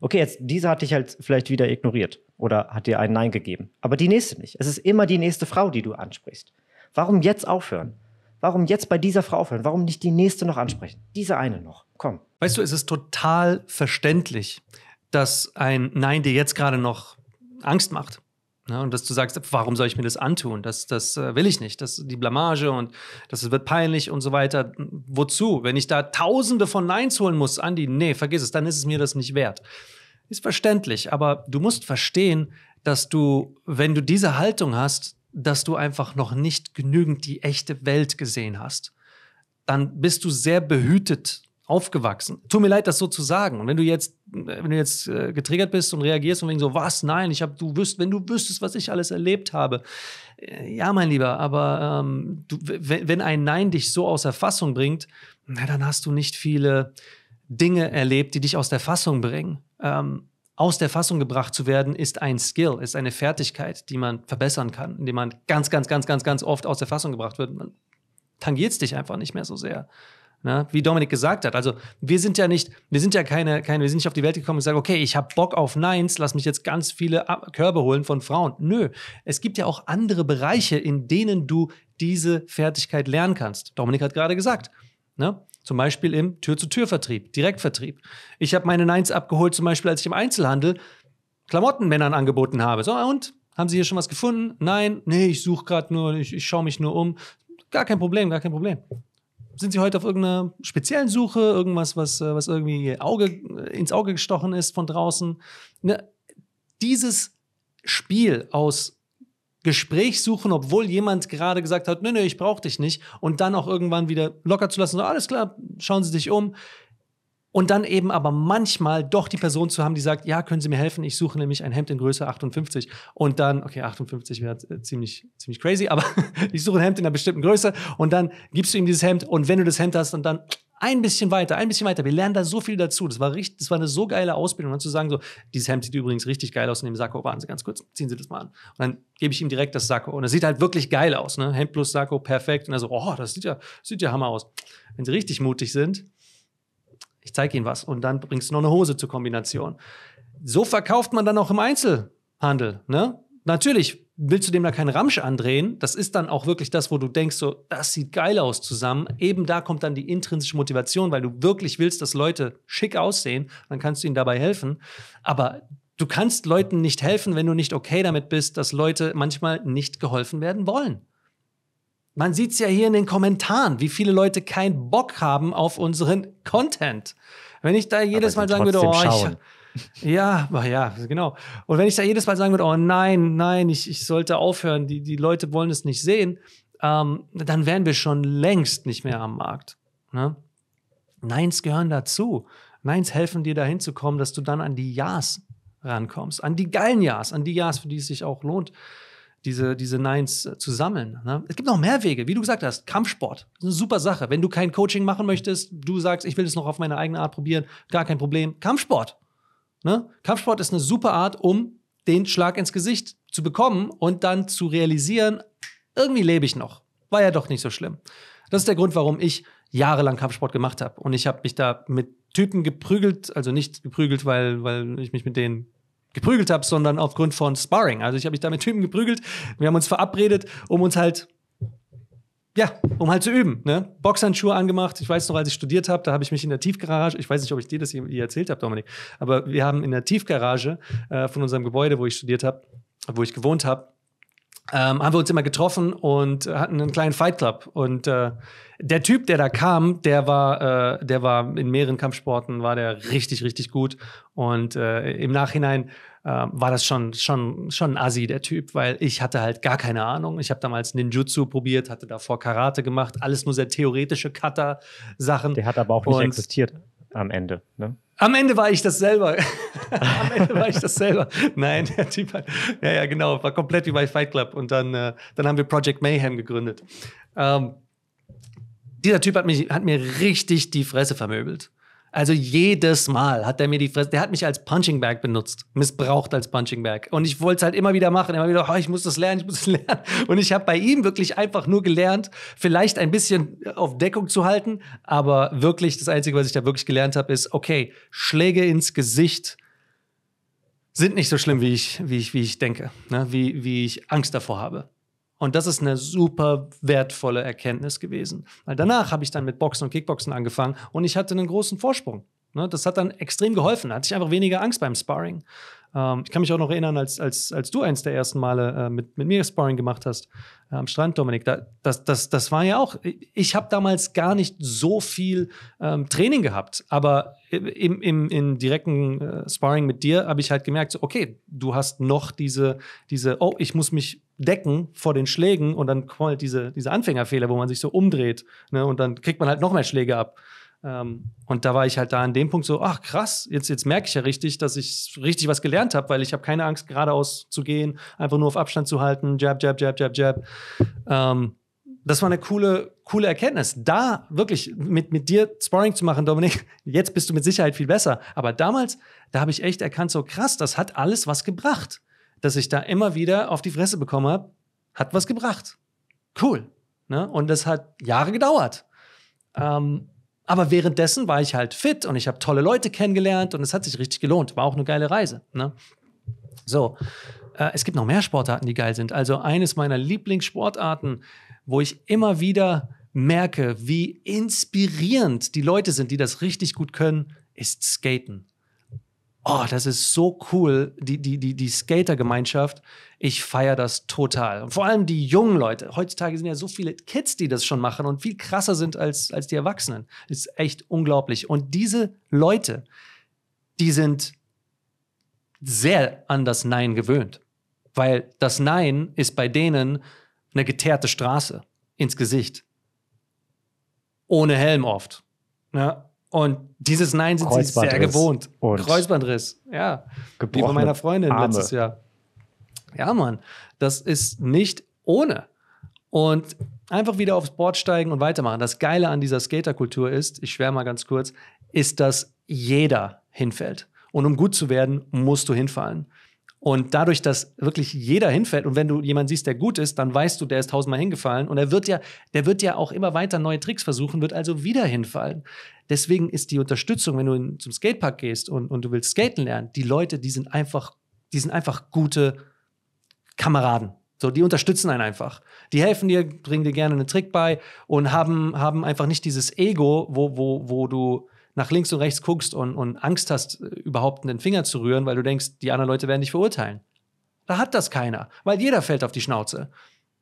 A: okay, jetzt diese hat dich halt vielleicht wieder ignoriert oder hat dir ein Nein gegeben, aber die nächste nicht. Es ist immer die nächste Frau, die du ansprichst. Warum jetzt aufhören? Warum jetzt bei dieser Frau aufhören? Warum nicht die nächste noch ansprechen? Diese eine noch. Komm. Weißt du, es ist total
B: verständlich, dass ein Nein dir jetzt gerade noch Angst macht. Ne? Und dass du sagst, warum soll ich mir das antun? Das, das äh, will ich nicht. Das die Blamage und das wird peinlich und so weiter. Wozu? Wenn ich da Tausende von Neins holen muss, Andi, nee, vergiss es, dann ist es mir das nicht wert. Ist verständlich, aber du musst verstehen, dass du, wenn du diese Haltung hast, dass du einfach noch nicht genügend die echte Welt gesehen hast, dann bist du sehr behütet aufgewachsen. Tut mir leid, das so zu sagen. Und wenn du jetzt, äh, wenn du jetzt äh, getriggert bist und reagierst und wegen so, was? Nein, ich habe, du wüsst, wenn du wüsstest, was ich alles erlebt habe. Äh, ja, mein Lieber, aber ähm, du, wenn, ein Nein dich so aus der Fassung bringt, na, dann hast du nicht viele Dinge erlebt, die dich aus der Fassung bringen. Ähm, aus der Fassung gebracht zu werden, ist ein Skill, ist eine Fertigkeit, die man verbessern kann, indem man ganz, ganz, ganz, ganz, ganz oft aus der Fassung gebracht wird. Dann tangiert es dich einfach nicht mehr so sehr. Ja, ne, wie Dominik gesagt hat. Also wir sind ja nicht, wir sind ja keine, keine wir sind nicht auf die Welt gekommen und sagen, okay, ich habe Bock auf Nines, lass mich jetzt ganz viele Körbe holen von Frauen. Nö, es gibt ja auch andere Bereiche, in denen du diese Fertigkeit lernen kannst. Dominik hat gerade gesagt. Ne? Zum Beispiel im Tür-zu-Tür-Vertrieb, Direktvertrieb. Ich habe meine Nines abgeholt, zum Beispiel, als ich im Einzelhandel Klamottenmännern angeboten habe. So, und? Haben Sie hier schon was gefunden? Nein, nee, ich suche gerade nur, ich, ich schaue mich nur um. Gar kein Problem, gar kein Problem. Sind Sie heute auf irgendeiner speziellen Suche? Irgendwas, was, äh, was irgendwie Auge, äh, ins Auge gestochen ist von draußen? Ne? Dieses Spiel aus Gespräch suchen, obwohl jemand gerade gesagt hat, nö, nö, ich brauche dich nicht, und dann auch irgendwann wieder locker zu lassen, so, alles klar, schauen Sie sich um. Und dann eben aber manchmal doch die Person zu haben, die sagt, ja, können Sie mir helfen? Ich suche nämlich ein Hemd in Größe 58. Und dann, okay, 58 wäre äh, ziemlich, ziemlich crazy, aber ich suche ein Hemd in einer bestimmten Größe. Und dann gibst du ihm dieses Hemd. Und wenn du das Hemd hast und dann ein bisschen weiter, ein bisschen weiter. Wir lernen da so viel dazu. Das war richtig, das war eine so geile Ausbildung. Und dann zu sagen, so, dieses Hemd sieht übrigens richtig geil aus in dem Sakko. Warten Sie ganz kurz, ziehen Sie das mal an. Und dann gebe ich ihm direkt das Sakko. Und es sieht halt wirklich geil aus, ne? Hemd plus Sakko, perfekt. Und er so, oh, das sieht ja, sieht ja Hammer aus. Wenn Sie richtig mutig sind, ich zeige Ihnen was und dann bringst du noch eine Hose zur Kombination. So verkauft man dann auch im Einzelhandel. Ne? Natürlich willst du dem da keinen Ramsch andrehen. Das ist dann auch wirklich das, wo du denkst, so, das sieht geil aus zusammen. Eben da kommt dann die intrinsische Motivation, weil du wirklich willst, dass Leute schick aussehen. Dann kannst du ihnen dabei helfen. Aber du kannst Leuten nicht helfen, wenn du nicht okay damit bist, dass Leute manchmal nicht geholfen werden wollen. Man sieht es ja hier in den Kommentaren, wie viele Leute keinen Bock haben auf unseren Content. Wenn ich da jedes Mal sagen würde, oh, ich, ja, ja, genau. Und wenn ich da jedes Mal sagen würde, oh nein, nein, ich, ich sollte aufhören, die, die Leute wollen es nicht sehen, ähm, dann wären wir schon längst nicht mehr am Markt. Ne? Neins gehören dazu. Neins helfen dir dahin zu kommen, dass du dann an die Ja's rankommst, an die geilen Ja's, an die Ja's, für die es sich auch lohnt, diese, diese Nines äh, zu sammeln. Ne? Es gibt noch mehr Wege, wie du gesagt hast, Kampfsport. Das ist eine super Sache. Wenn du kein Coaching machen möchtest, du sagst, ich will es noch auf meine eigene Art probieren, gar kein Problem. Kampfsport. Ne? Kampfsport ist eine super Art, um den Schlag ins Gesicht zu bekommen und dann zu realisieren, irgendwie lebe ich noch. War ja doch nicht so schlimm. Das ist der Grund, warum ich jahrelang Kampfsport gemacht habe. Und ich habe mich da mit Typen geprügelt, also nicht geprügelt, weil, weil ich mich mit denen geprügelt habe, sondern aufgrund von Sparring. Also ich habe mich da mit Typen geprügelt. Wir haben uns verabredet, um uns halt ja, um halt zu üben. Ne? Boxhandschuhe angemacht. Ich weiß noch, als ich studiert habe, da habe ich mich in der Tiefgarage, ich weiß nicht, ob ich dir das hier erzählt habe, Dominik, aber wir haben in der Tiefgarage äh, von unserem Gebäude, wo ich studiert habe, wo ich gewohnt habe, ähm, haben wir uns immer getroffen und hatten einen kleinen Fight Club. Und äh, der Typ, der da kam, der war, äh, der war in mehreren Kampfsporten, war der richtig, richtig gut. Und äh, im Nachhinein ähm, war das schon, schon, schon ein Assi, der Typ, weil ich hatte halt gar keine Ahnung. Ich habe damals Ninjutsu probiert, hatte davor Karate gemacht, alles nur sehr theoretische Kata-Sachen.
A: Der hat aber auch nicht und existiert am Ende. Ne?
B: Am Ende war ich das selber. Am Ende war ich das selber. Nein, der Typ hat, ja, ja, genau, war komplett wie bei Fight Club. Und dann, äh, dann haben wir Project Mayhem gegründet. Ähm, dieser Typ hat, mich, hat mir richtig die Fresse vermöbelt. Also jedes Mal hat er mir die Fresse, der hat mich als Punching Bag benutzt, missbraucht als Punching Bag. Und ich wollte es halt immer wieder machen, immer wieder, oh, ich muss das lernen, ich muss das lernen. Und ich habe bei ihm wirklich einfach nur gelernt, vielleicht ein bisschen auf Deckung zu halten, aber wirklich, das Einzige, was ich da wirklich gelernt habe, ist, okay, Schläge ins Gesicht sind nicht so schlimm, wie ich, wie ich, wie ich denke, ne? wie, wie ich Angst davor habe. Und das ist eine super wertvolle Erkenntnis gewesen. Weil danach habe ich dann mit Boxen und Kickboxen angefangen und ich hatte einen großen Vorsprung. Ne? Das hat dann extrem geholfen. Da hatte ich einfach weniger Angst beim Sparring. Ähm, ich kann mich auch noch erinnern, als, als, als du eins der ersten Male äh, mit, mit mir Sparring gemacht hast äh, am Strand, Dominik. Da, das, das, das war ja auch, ich habe damals gar nicht so viel ähm, Training gehabt, aber im, im, im direkten äh, Sparring mit dir habe ich halt gemerkt, so, okay, du hast noch diese, diese, oh, ich muss mich decken vor den Schlägen und dann kommen halt diese, diese Anfängerfehler, wo man sich so umdreht ne? und dann kriegt man halt noch mehr Schläge ab. Ähm, und da war ich halt da an dem Punkt so, ach krass, jetzt, jetzt merke ich ja richtig, dass ich richtig was gelernt habe, weil ich habe keine Angst, geradeaus zu gehen, einfach nur auf Abstand zu halten, jab, jab, jab, jab, jab. Ähm, das war eine coole, coole Erkenntnis. Da wirklich mit, mit dir Sparring zu machen, Dominik, jetzt bist du mit Sicherheit viel besser. Aber damals, da habe ich echt erkannt, so krass, das hat alles was gebracht. Dass ich da immer wieder auf die Fresse bekommen habe, hat was gebracht. Cool. Ne? Und das hat Jahre gedauert. Ähm, aber währenddessen war ich halt fit und ich habe tolle Leute kennengelernt und es hat sich richtig gelohnt. War auch eine geile Reise. Ne? So, äh, es gibt noch mehr Sportarten, die geil sind. Also eines meiner Lieblingssportarten, wo ich immer wieder merke, wie inspirierend die Leute sind, die das richtig gut können, ist Skaten oh, das ist so cool, die, die, die, die Skater-Gemeinschaft. Ich feiere das total. Und vor allem die jungen Leute. Heutzutage sind ja so viele Kids, die das schon machen und viel krasser sind als, als die Erwachsenen. Das ist echt unglaublich. Und diese Leute, die sind sehr an das Nein gewöhnt. Weil das Nein ist bei denen eine geteerte Straße ins Gesicht. Ohne Helm oft. Ja, und dieses Nein sind sie sehr gewohnt. Und Kreuzbandriss, ja.
A: Wie bei meiner Freundin Arme. letztes Jahr.
B: Ja, Mann, das ist nicht ohne. Und einfach wieder aufs Board steigen und weitermachen. Das Geile an dieser Skaterkultur ist, ich schwär mal ganz kurz, ist, dass jeder hinfällt. Und um gut zu werden, musst du hinfallen. Und dadurch, dass wirklich jeder hinfällt und wenn du jemanden siehst, der gut ist, dann weißt du, der ist tausendmal hingefallen und er wird ja, der wird ja auch immer weiter neue Tricks versuchen, wird also wieder hinfallen. Deswegen ist die Unterstützung, wenn du in, zum Skatepark gehst und, und du willst skaten lernen, die Leute, die sind einfach, die sind einfach gute Kameraden. So, die unterstützen einen einfach. Die helfen dir, bringen dir gerne einen Trick bei und haben, haben einfach nicht dieses Ego, wo, wo, wo du nach links und rechts guckst und, und Angst hast, äh, überhaupt einen Finger zu rühren, weil du denkst, die anderen Leute werden dich verurteilen. Da hat das keiner, weil jeder fällt auf die Schnauze.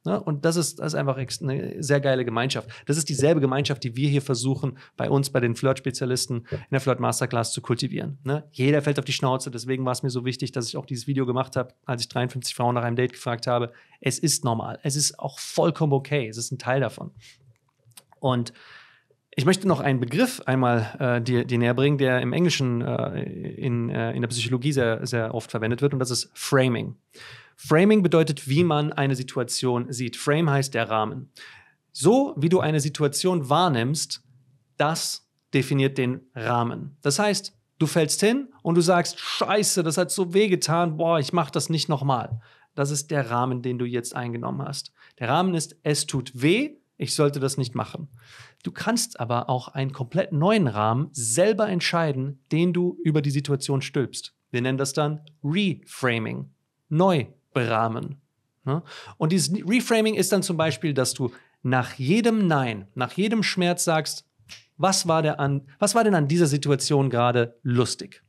B: Ne? Und das ist, das ist einfach eine sehr geile Gemeinschaft. Das ist dieselbe Gemeinschaft, die wir hier versuchen, bei uns, bei den Flirt-Spezialisten in der Flirt-Masterclass zu kultivieren. Ne? Jeder fällt auf die Schnauze. Deswegen war es mir so wichtig, dass ich auch dieses Video gemacht habe, als ich 53 Frauen nach einem Date gefragt habe. Es ist normal. Es ist auch vollkommen okay. Es ist ein Teil davon. Und ich möchte noch einen Begriff einmal äh, dir, dir näher bringen, der im Englischen äh, in, äh, in der Psychologie sehr, sehr oft verwendet wird, und das ist Framing. Framing bedeutet, wie man eine Situation sieht. Frame heißt der Rahmen. So wie du eine Situation wahrnimmst, das definiert den Rahmen. Das heißt, du fällst hin und du sagst, scheiße, das hat so wehgetan, boah, ich mache das nicht nochmal. Das ist der Rahmen, den du jetzt eingenommen hast. Der Rahmen ist, es tut weh, ich sollte das nicht machen. Du kannst aber auch einen komplett neuen Rahmen selber entscheiden, den du über die Situation stülpst. Wir nennen das dann Reframing, neu berahmen. Ne? Und dieses Reframing ist dann zum Beispiel, dass du nach jedem Nein, nach jedem Schmerz sagst, was war, der an, was war denn an dieser Situation gerade lustig?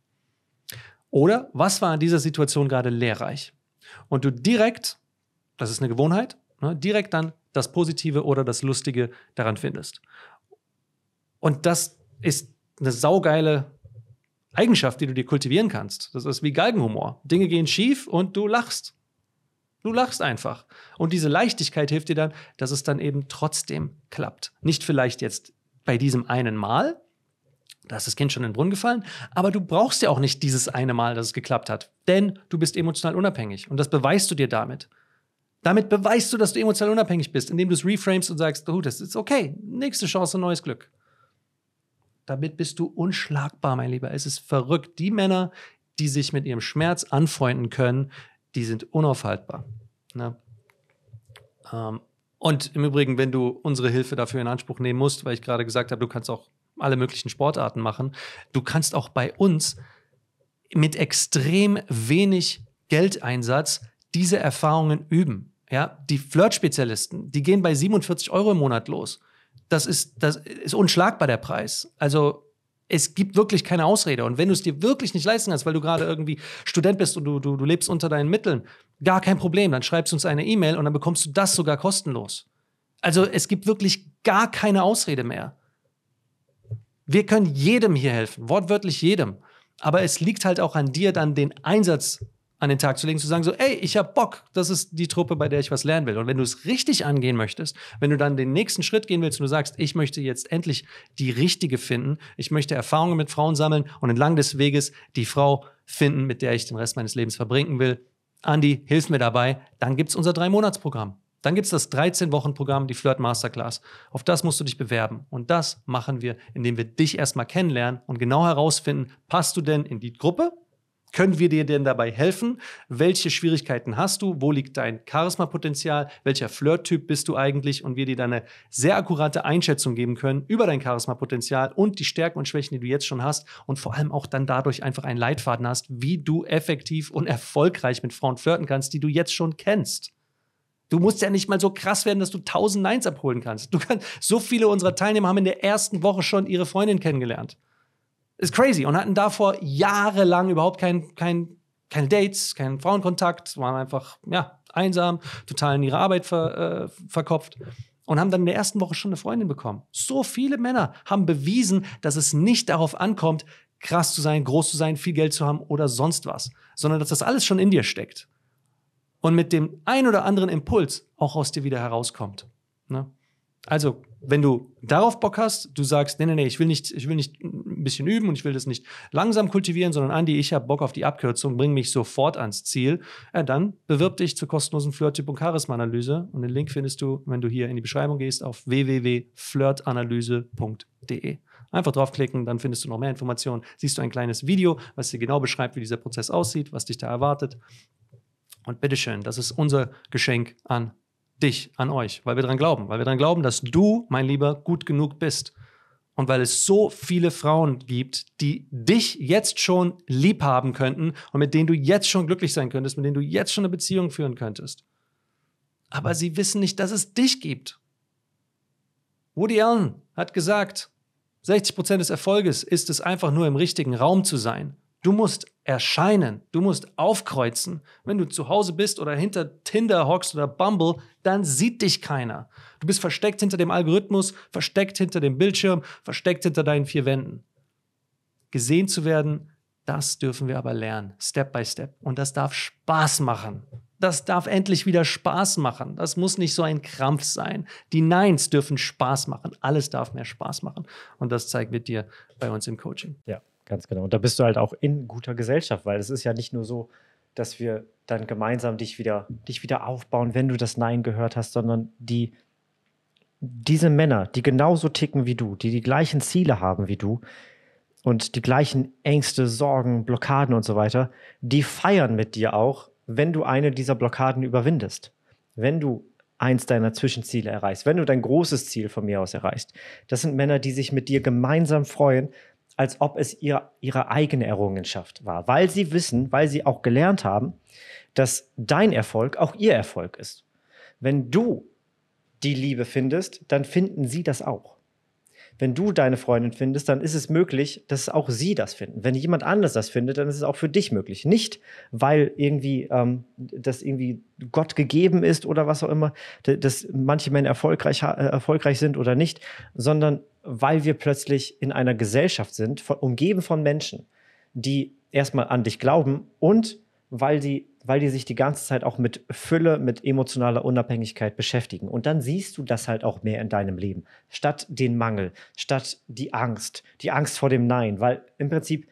B: Oder was war an dieser Situation gerade lehrreich? Und du direkt, das ist eine Gewohnheit, ne, direkt dann das Positive oder das Lustige daran findest. Und das ist eine saugeile Eigenschaft, die du dir kultivieren kannst. Das ist wie Galgenhumor. Dinge gehen schief und du lachst. Du lachst einfach. Und diese Leichtigkeit hilft dir dann, dass es dann eben trotzdem klappt. Nicht vielleicht jetzt bei diesem einen Mal, da ist das Kind schon in den Brunnen gefallen, aber du brauchst ja auch nicht dieses eine Mal, dass es geklappt hat, denn du bist emotional unabhängig und das beweist du dir damit. Damit beweist du, dass du emotional unabhängig bist, indem du es reframest und sagst, oh, das ist okay, nächste Chance, neues Glück. Damit bist du unschlagbar, mein Lieber. Es ist verrückt. Die Männer, die sich mit ihrem Schmerz anfreunden können, die sind unaufhaltbar. Ne? Ähm, und im Übrigen, wenn du unsere Hilfe dafür in Anspruch nehmen musst, weil ich gerade gesagt habe, du kannst auch alle möglichen Sportarten machen, du kannst auch bei uns mit extrem wenig Geldeinsatz diese Erfahrungen üben. Ja, die Flirt-Spezialisten, die gehen bei 47 Euro im Monat los. Das ist, das ist unschlagbar, der Preis. Also es gibt wirklich keine Ausrede. Und wenn du es dir wirklich nicht leisten kannst, weil du gerade irgendwie Student bist und du, du, du lebst unter deinen Mitteln, gar kein Problem. Dann schreibst du uns eine E-Mail und dann bekommst du das sogar kostenlos. Also es gibt wirklich gar keine Ausrede mehr. Wir können jedem hier helfen, wortwörtlich jedem. Aber es liegt halt auch an dir, dann den Einsatz an den Tag zu legen, zu sagen so, ey, ich hab Bock, das ist die Truppe, bei der ich was lernen will. Und wenn du es richtig angehen möchtest, wenn du dann den nächsten Schritt gehen willst und du sagst, ich möchte jetzt endlich die richtige finden, ich möchte Erfahrungen mit Frauen sammeln und entlang des Weges die Frau finden, mit der ich den Rest meines Lebens verbringen will, Andi, hilf mir dabei, dann gibt's unser Drei-Monats-Programm. Dann gibt es das 13-Wochen-Programm, die Flirt Masterclass. Auf das musst du dich bewerben. Und das machen wir, indem wir dich erstmal kennenlernen und genau herausfinden, passt du denn in die Gruppe, können wir dir denn dabei helfen? Welche Schwierigkeiten hast du? Wo liegt dein Charisma-Potenzial? Welcher Flirt-Typ bist du eigentlich? Und wir dir dann eine sehr akkurate Einschätzung geben können über dein Charisma-Potenzial und die Stärken und Schwächen, die du jetzt schon hast und vor allem auch dann dadurch einfach einen Leitfaden hast, wie du effektiv und erfolgreich mit Frauen flirten kannst, die du jetzt schon kennst. Du musst ja nicht mal so krass werden, dass du tausend Neins abholen kannst. Du kannst so viele unserer Teilnehmer haben in der ersten Woche schon ihre Freundin kennengelernt. Ist crazy. Und hatten davor jahrelang überhaupt kein, kein, keine Dates, keinen Frauenkontakt, waren einfach ja, einsam, total in ihre Arbeit ver, äh, verkopft und haben dann in der ersten Woche schon eine Freundin bekommen. So viele Männer haben bewiesen, dass es nicht darauf ankommt, krass zu sein, groß zu sein, viel Geld zu haben oder sonst was, sondern dass das alles schon in dir steckt. Und mit dem ein oder anderen Impuls auch aus dir wieder herauskommt. Ne? Also wenn du darauf Bock hast, du sagst, nee, nee, nee, ich will nicht, ich will nicht ein bisschen üben und ich will das nicht langsam kultivieren, sondern Andi, ich habe Bock auf die Abkürzung, bring mich sofort ans Ziel, ja, äh, dann bewirb dich zur kostenlosen flirt typ und Charisma-Analyse und den Link findest du, wenn du hier in die Beschreibung gehst, auf www.flirtanalyse.de. Einfach draufklicken, dann findest du noch mehr Informationen, siehst du ein kleines Video, was dir genau beschreibt, wie dieser Prozess aussieht, was dich da erwartet. Und bitteschön, das ist unser Geschenk an dich, an euch, weil wir daran glauben, weil wir daran glauben, dass du, mein Lieber, gut genug bist. Und weil es so viele Frauen gibt, die dich jetzt schon lieb haben könnten und mit denen du jetzt schon glücklich sein könntest, mit denen du jetzt schon eine Beziehung führen könntest. Aber sie wissen nicht, dass es dich gibt. Woody Allen hat gesagt, 60% Prozent des Erfolges ist es einfach nur im richtigen Raum zu sein. Du musst erscheinen, du musst aufkreuzen. Wenn du zu Hause bist oder hinter Tinder hockst oder Bumble, dann sieht dich keiner. Du bist versteckt hinter dem Algorithmus, versteckt hinter dem Bildschirm, versteckt hinter deinen vier Wänden. Gesehen zu werden, das dürfen wir aber lernen, Step by Step. Und das darf Spaß machen. Das darf endlich wieder Spaß machen. Das muss nicht so ein Krampf sein. Die Neins dürfen Spaß machen. Alles darf mehr Spaß machen. Und das zeigen wir dir
A: bei uns im Coaching. Ja. Ganz genau. Und da bist du halt auch in guter Gesellschaft, weil es ist ja nicht nur so, dass wir dann gemeinsam dich wieder, dich wieder aufbauen, wenn du das Nein gehört hast, sondern die, diese Männer, die genauso ticken wie du, die die gleichen Ziele haben wie du und die gleichen Ängste, Sorgen, Blockaden und so weiter, die feiern mit dir auch, wenn du eine dieser Blockaden überwindest. Wenn du eins deiner Zwischenziele erreichst, wenn du dein großes Ziel von mir aus erreichst. Das sind Männer, die sich mit dir gemeinsam freuen, als ob es ihr, ihre eigene Errungenschaft war, weil sie wissen, weil sie auch gelernt haben, dass dein Erfolg auch ihr Erfolg ist. Wenn du die Liebe findest, dann finden sie das auch wenn du deine Freundin findest, dann ist es möglich, dass auch sie das finden. Wenn jemand anders das findet, dann ist es auch für dich möglich. Nicht, weil irgendwie ähm, das irgendwie Gott gegeben ist oder was auch immer, dass manche Männer erfolgreich, äh, erfolgreich sind oder nicht, sondern weil wir plötzlich in einer Gesellschaft sind, von, umgeben von Menschen, die erstmal an dich glauben und weil sie weil die sich die ganze Zeit auch mit Fülle, mit emotionaler Unabhängigkeit beschäftigen. Und dann siehst du das halt auch mehr in deinem Leben. Statt den Mangel, statt die Angst, die Angst vor dem Nein. Weil im Prinzip,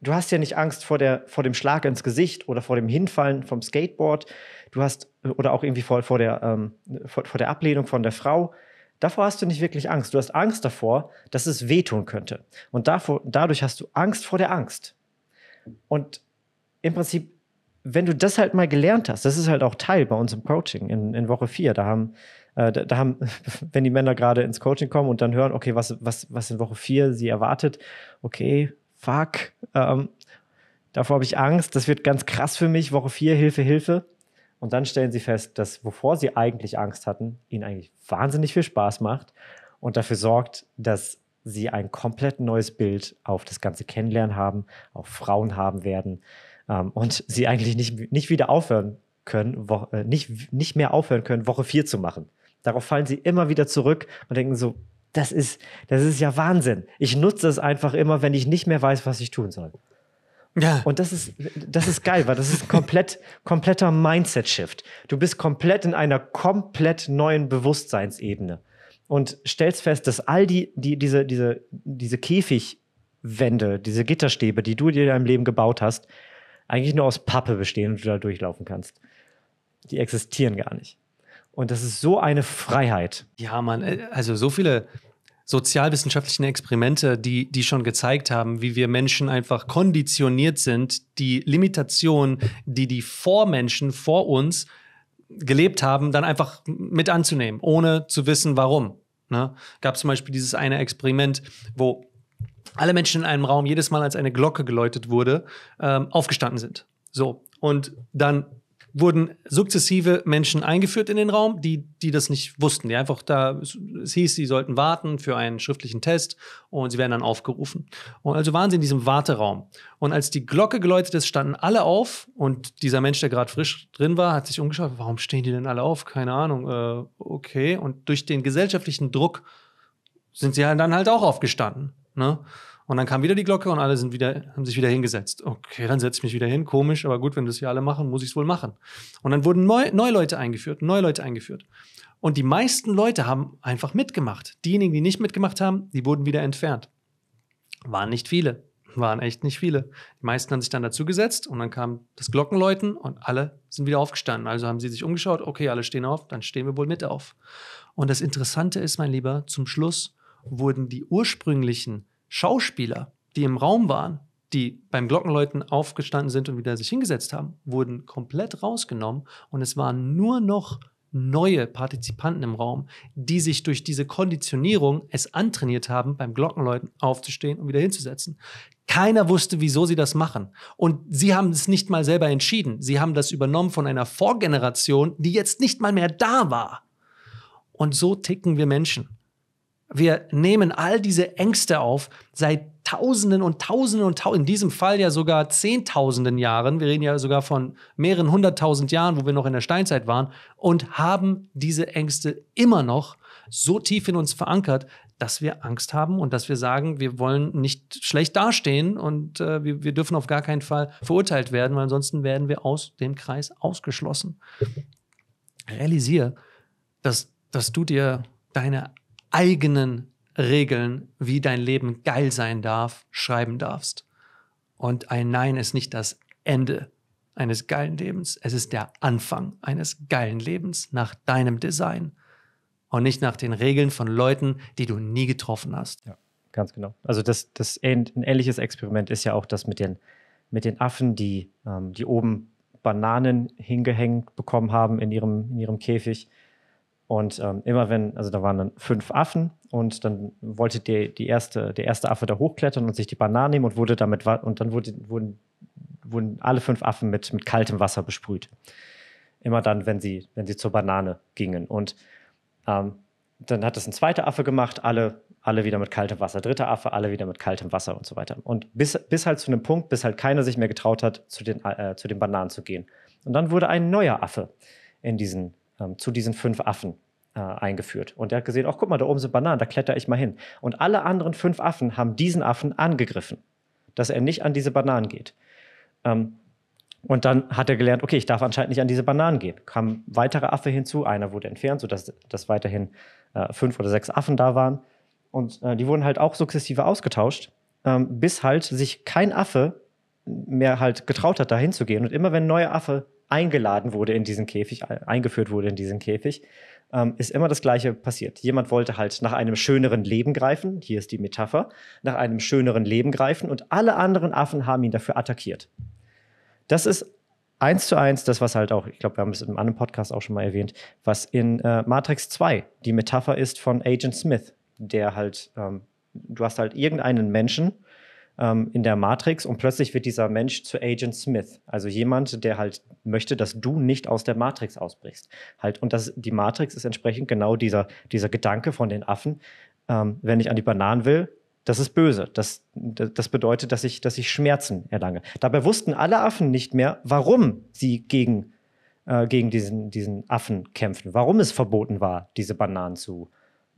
A: du hast ja nicht Angst vor, der, vor dem Schlag ins Gesicht oder vor dem Hinfallen vom Skateboard. Du hast, äh, oder auch irgendwie vor, vor, der, ähm, vor, vor der Ablehnung von der Frau. Davor hast du nicht wirklich Angst. Du hast Angst davor, dass es wehtun könnte. Und davor, dadurch hast du Angst vor der Angst. Und im Prinzip wenn du das halt mal gelernt hast, das ist halt auch Teil bei uns im Coaching in, in Woche 4. Da haben, äh, da, da, haben, wenn die Männer gerade ins Coaching kommen und dann hören, okay, was, was, was in Woche 4 sie erwartet, okay, fuck, ähm, davor habe ich Angst, das wird ganz krass für mich, Woche 4, Hilfe, Hilfe. Und dann stellen sie fest, dass wovor sie eigentlich Angst hatten, ihnen eigentlich wahnsinnig viel Spaß macht und dafür sorgt, dass sie ein komplett neues Bild auf das ganze Kennenlernen haben, auf Frauen haben werden ähm, und sie eigentlich nicht, nicht wieder aufhören können, wo, äh, nicht, nicht mehr aufhören können, Woche 4 zu machen. Darauf fallen sie immer wieder zurück und denken so, das ist, das ist ja Wahnsinn. Ich nutze es einfach immer, wenn ich nicht mehr weiß, was ich tun soll. Ja. Und das ist, das ist geil, weil das ist komplett, kompletter Mindset-Shift. Du bist komplett in einer komplett neuen Bewusstseinsebene und stellst fest, dass all die, die diese, diese, diese Käfigwände, diese Gitterstäbe, die du dir in deinem Leben gebaut hast, eigentlich nur aus Pappe bestehen und du da durchlaufen kannst. Die existieren gar nicht. Und das ist so eine Freiheit. Ja, man, äh, also so viele sozialwissenschaftlichen Experimente,
B: die, die schon gezeigt haben, wie wir Menschen einfach konditioniert sind, die Limitationen, die die Vormenschen vor uns gelebt haben, dann einfach mit anzunehmen, ohne zu wissen, warum. Ne? Gab zum Beispiel dieses eine Experiment, wo alle Menschen in einem Raum jedes Mal, als eine Glocke geläutet wurde, ähm, aufgestanden sind. So. Und dann wurden sukzessive Menschen eingeführt in den Raum, die, die das nicht wussten. Die einfach da, es hieß, sie sollten warten für einen schriftlichen Test und sie werden dann aufgerufen. Und also waren sie in diesem Warteraum. Und als die Glocke geläutet ist, standen alle auf und dieser Mensch, der gerade frisch drin war, hat sich umgeschaut, warum stehen die denn alle auf? Keine Ahnung, äh, okay. Und durch den gesellschaftlichen Druck sind sie dann halt auch aufgestanden. Ne? Und dann kam wieder die Glocke und alle sind wieder, haben sich wieder hingesetzt. Okay, dann setze ich mich wieder hin. Komisch, aber gut, wenn das hier alle machen, muss ich es wohl machen. Und dann wurden neu, neue Leute eingeführt, neue Leute eingeführt. Und die meisten Leute haben einfach mitgemacht. Diejenigen, die nicht mitgemacht haben, die wurden wieder entfernt. Waren nicht viele, waren echt nicht viele. Die meisten haben sich dann dazu gesetzt und dann kam das Glockenläuten und alle sind wieder aufgestanden. Also haben sie sich umgeschaut, okay, alle stehen auf, dann stehen wir wohl mit auf. Und das Interessante ist, mein Lieber, zum Schluss wurden die ursprünglichen Schauspieler, die im Raum waren, die beim Glockenläuten aufgestanden sind und wieder sich hingesetzt haben, wurden komplett rausgenommen und es waren nur noch neue Partizipanten im Raum, die sich durch diese Konditionierung es antrainiert haben, beim Glockenläuten aufzustehen und wieder hinzusetzen. Keiner wusste, wieso sie das machen. Und sie haben es nicht mal selber entschieden. Sie haben das übernommen von einer Vorgeneration, die jetzt nicht mal mehr da war. Und so ticken wir Menschen. Wir nehmen all diese Ängste auf seit Tausenden und Tausenden und Tausenden, in diesem Fall ja sogar Zehntausenden Jahren. Wir reden ja sogar von mehreren hunderttausend Jahren, wo wir noch in der Steinzeit waren und haben diese Ängste immer noch so tief in uns verankert, dass wir Angst haben und dass wir sagen, wir wollen nicht schlecht dastehen und äh, wir, wir, dürfen auf gar keinen Fall verurteilt werden, weil ansonsten werden wir aus dem Kreis ausgeschlossen. Realisiere, dass, dass du dir deine eigenen Regeln, wie dein Leben geil sein darf, schreiben darfst. Und ein Nein ist nicht das Ende eines geilen Lebens, es ist der Anfang eines geilen Lebens nach deinem Design und nicht nach den Regeln von Leuten,
A: die du nie getroffen hast. Ja, ganz genau. Also das, das ein ähnliches Experiment ist ja auch das mit den, mit den Affen, die, ähm, die oben Bananen hingehängt bekommen haben in ihrem, in ihrem Käfig und ähm, immer wenn, also da waren dann fünf Affen und dann wollte die, die erste, der erste Affe da hochklettern und sich die Banane nehmen und wurde damit und dann wurde, wurden, wurden alle fünf Affen mit, mit kaltem Wasser besprüht. Immer dann, wenn sie, wenn sie zur Banane gingen. Und ähm, dann hat das ein zweiter Affe gemacht, alle, alle wieder mit kaltem Wasser, dritter Affe, alle wieder mit kaltem Wasser und so weiter. Und bis, bis halt zu einem Punkt, bis halt keiner sich mehr getraut hat, zu den, äh, zu den Bananen zu gehen. Und dann wurde ein neuer Affe in diesen ähm, zu diesen fünf Affen äh, eingeführt. Und er hat gesehen, ach guck mal, da oben sind Bananen, da kletter ich mal hin. Und alle anderen fünf Affen haben diesen Affen angegriffen, dass er nicht an diese Bananen geht. Ähm, und dann hat er gelernt, okay, ich darf anscheinend nicht an diese Bananen gehen. Kam weitere Affe hinzu, einer wurde entfernt, sodass dass weiterhin äh, fünf oder sechs Affen da waren. Und äh, die wurden halt auch sukzessive ausgetauscht, ähm, bis halt sich kein Affe mehr halt getraut hat, da hinzugehen. Und immer wenn ein neuer Affe eingeladen wurde in diesen Käfig, eingeführt wurde in diesen Käfig, ähm, ist immer das Gleiche passiert. Jemand wollte halt nach einem schöneren Leben greifen, hier ist die Metapher, nach einem schöneren Leben greifen und alle anderen Affen haben ihn dafür attackiert. Das ist eins zu eins das, was halt auch, ich glaube, wir haben es in einem anderen Podcast auch schon mal erwähnt, was in äh, Matrix 2 die Metapher ist von Agent Smith, der halt, ähm, du hast halt irgendeinen Menschen, ähm, in der Matrix und plötzlich wird dieser Mensch zu Agent Smith, also jemand, der halt möchte, dass du nicht aus der Matrix ausbrichst. Halt, und das, die Matrix ist entsprechend genau dieser, dieser Gedanke von den Affen, ähm, wenn ich an die Bananen will, das ist böse. Das, das bedeutet, dass ich, dass ich Schmerzen erlange. Dabei wussten alle Affen nicht mehr, warum sie gegen, äh, gegen diesen, diesen Affen kämpfen, warum es verboten war, diese Bananen zu,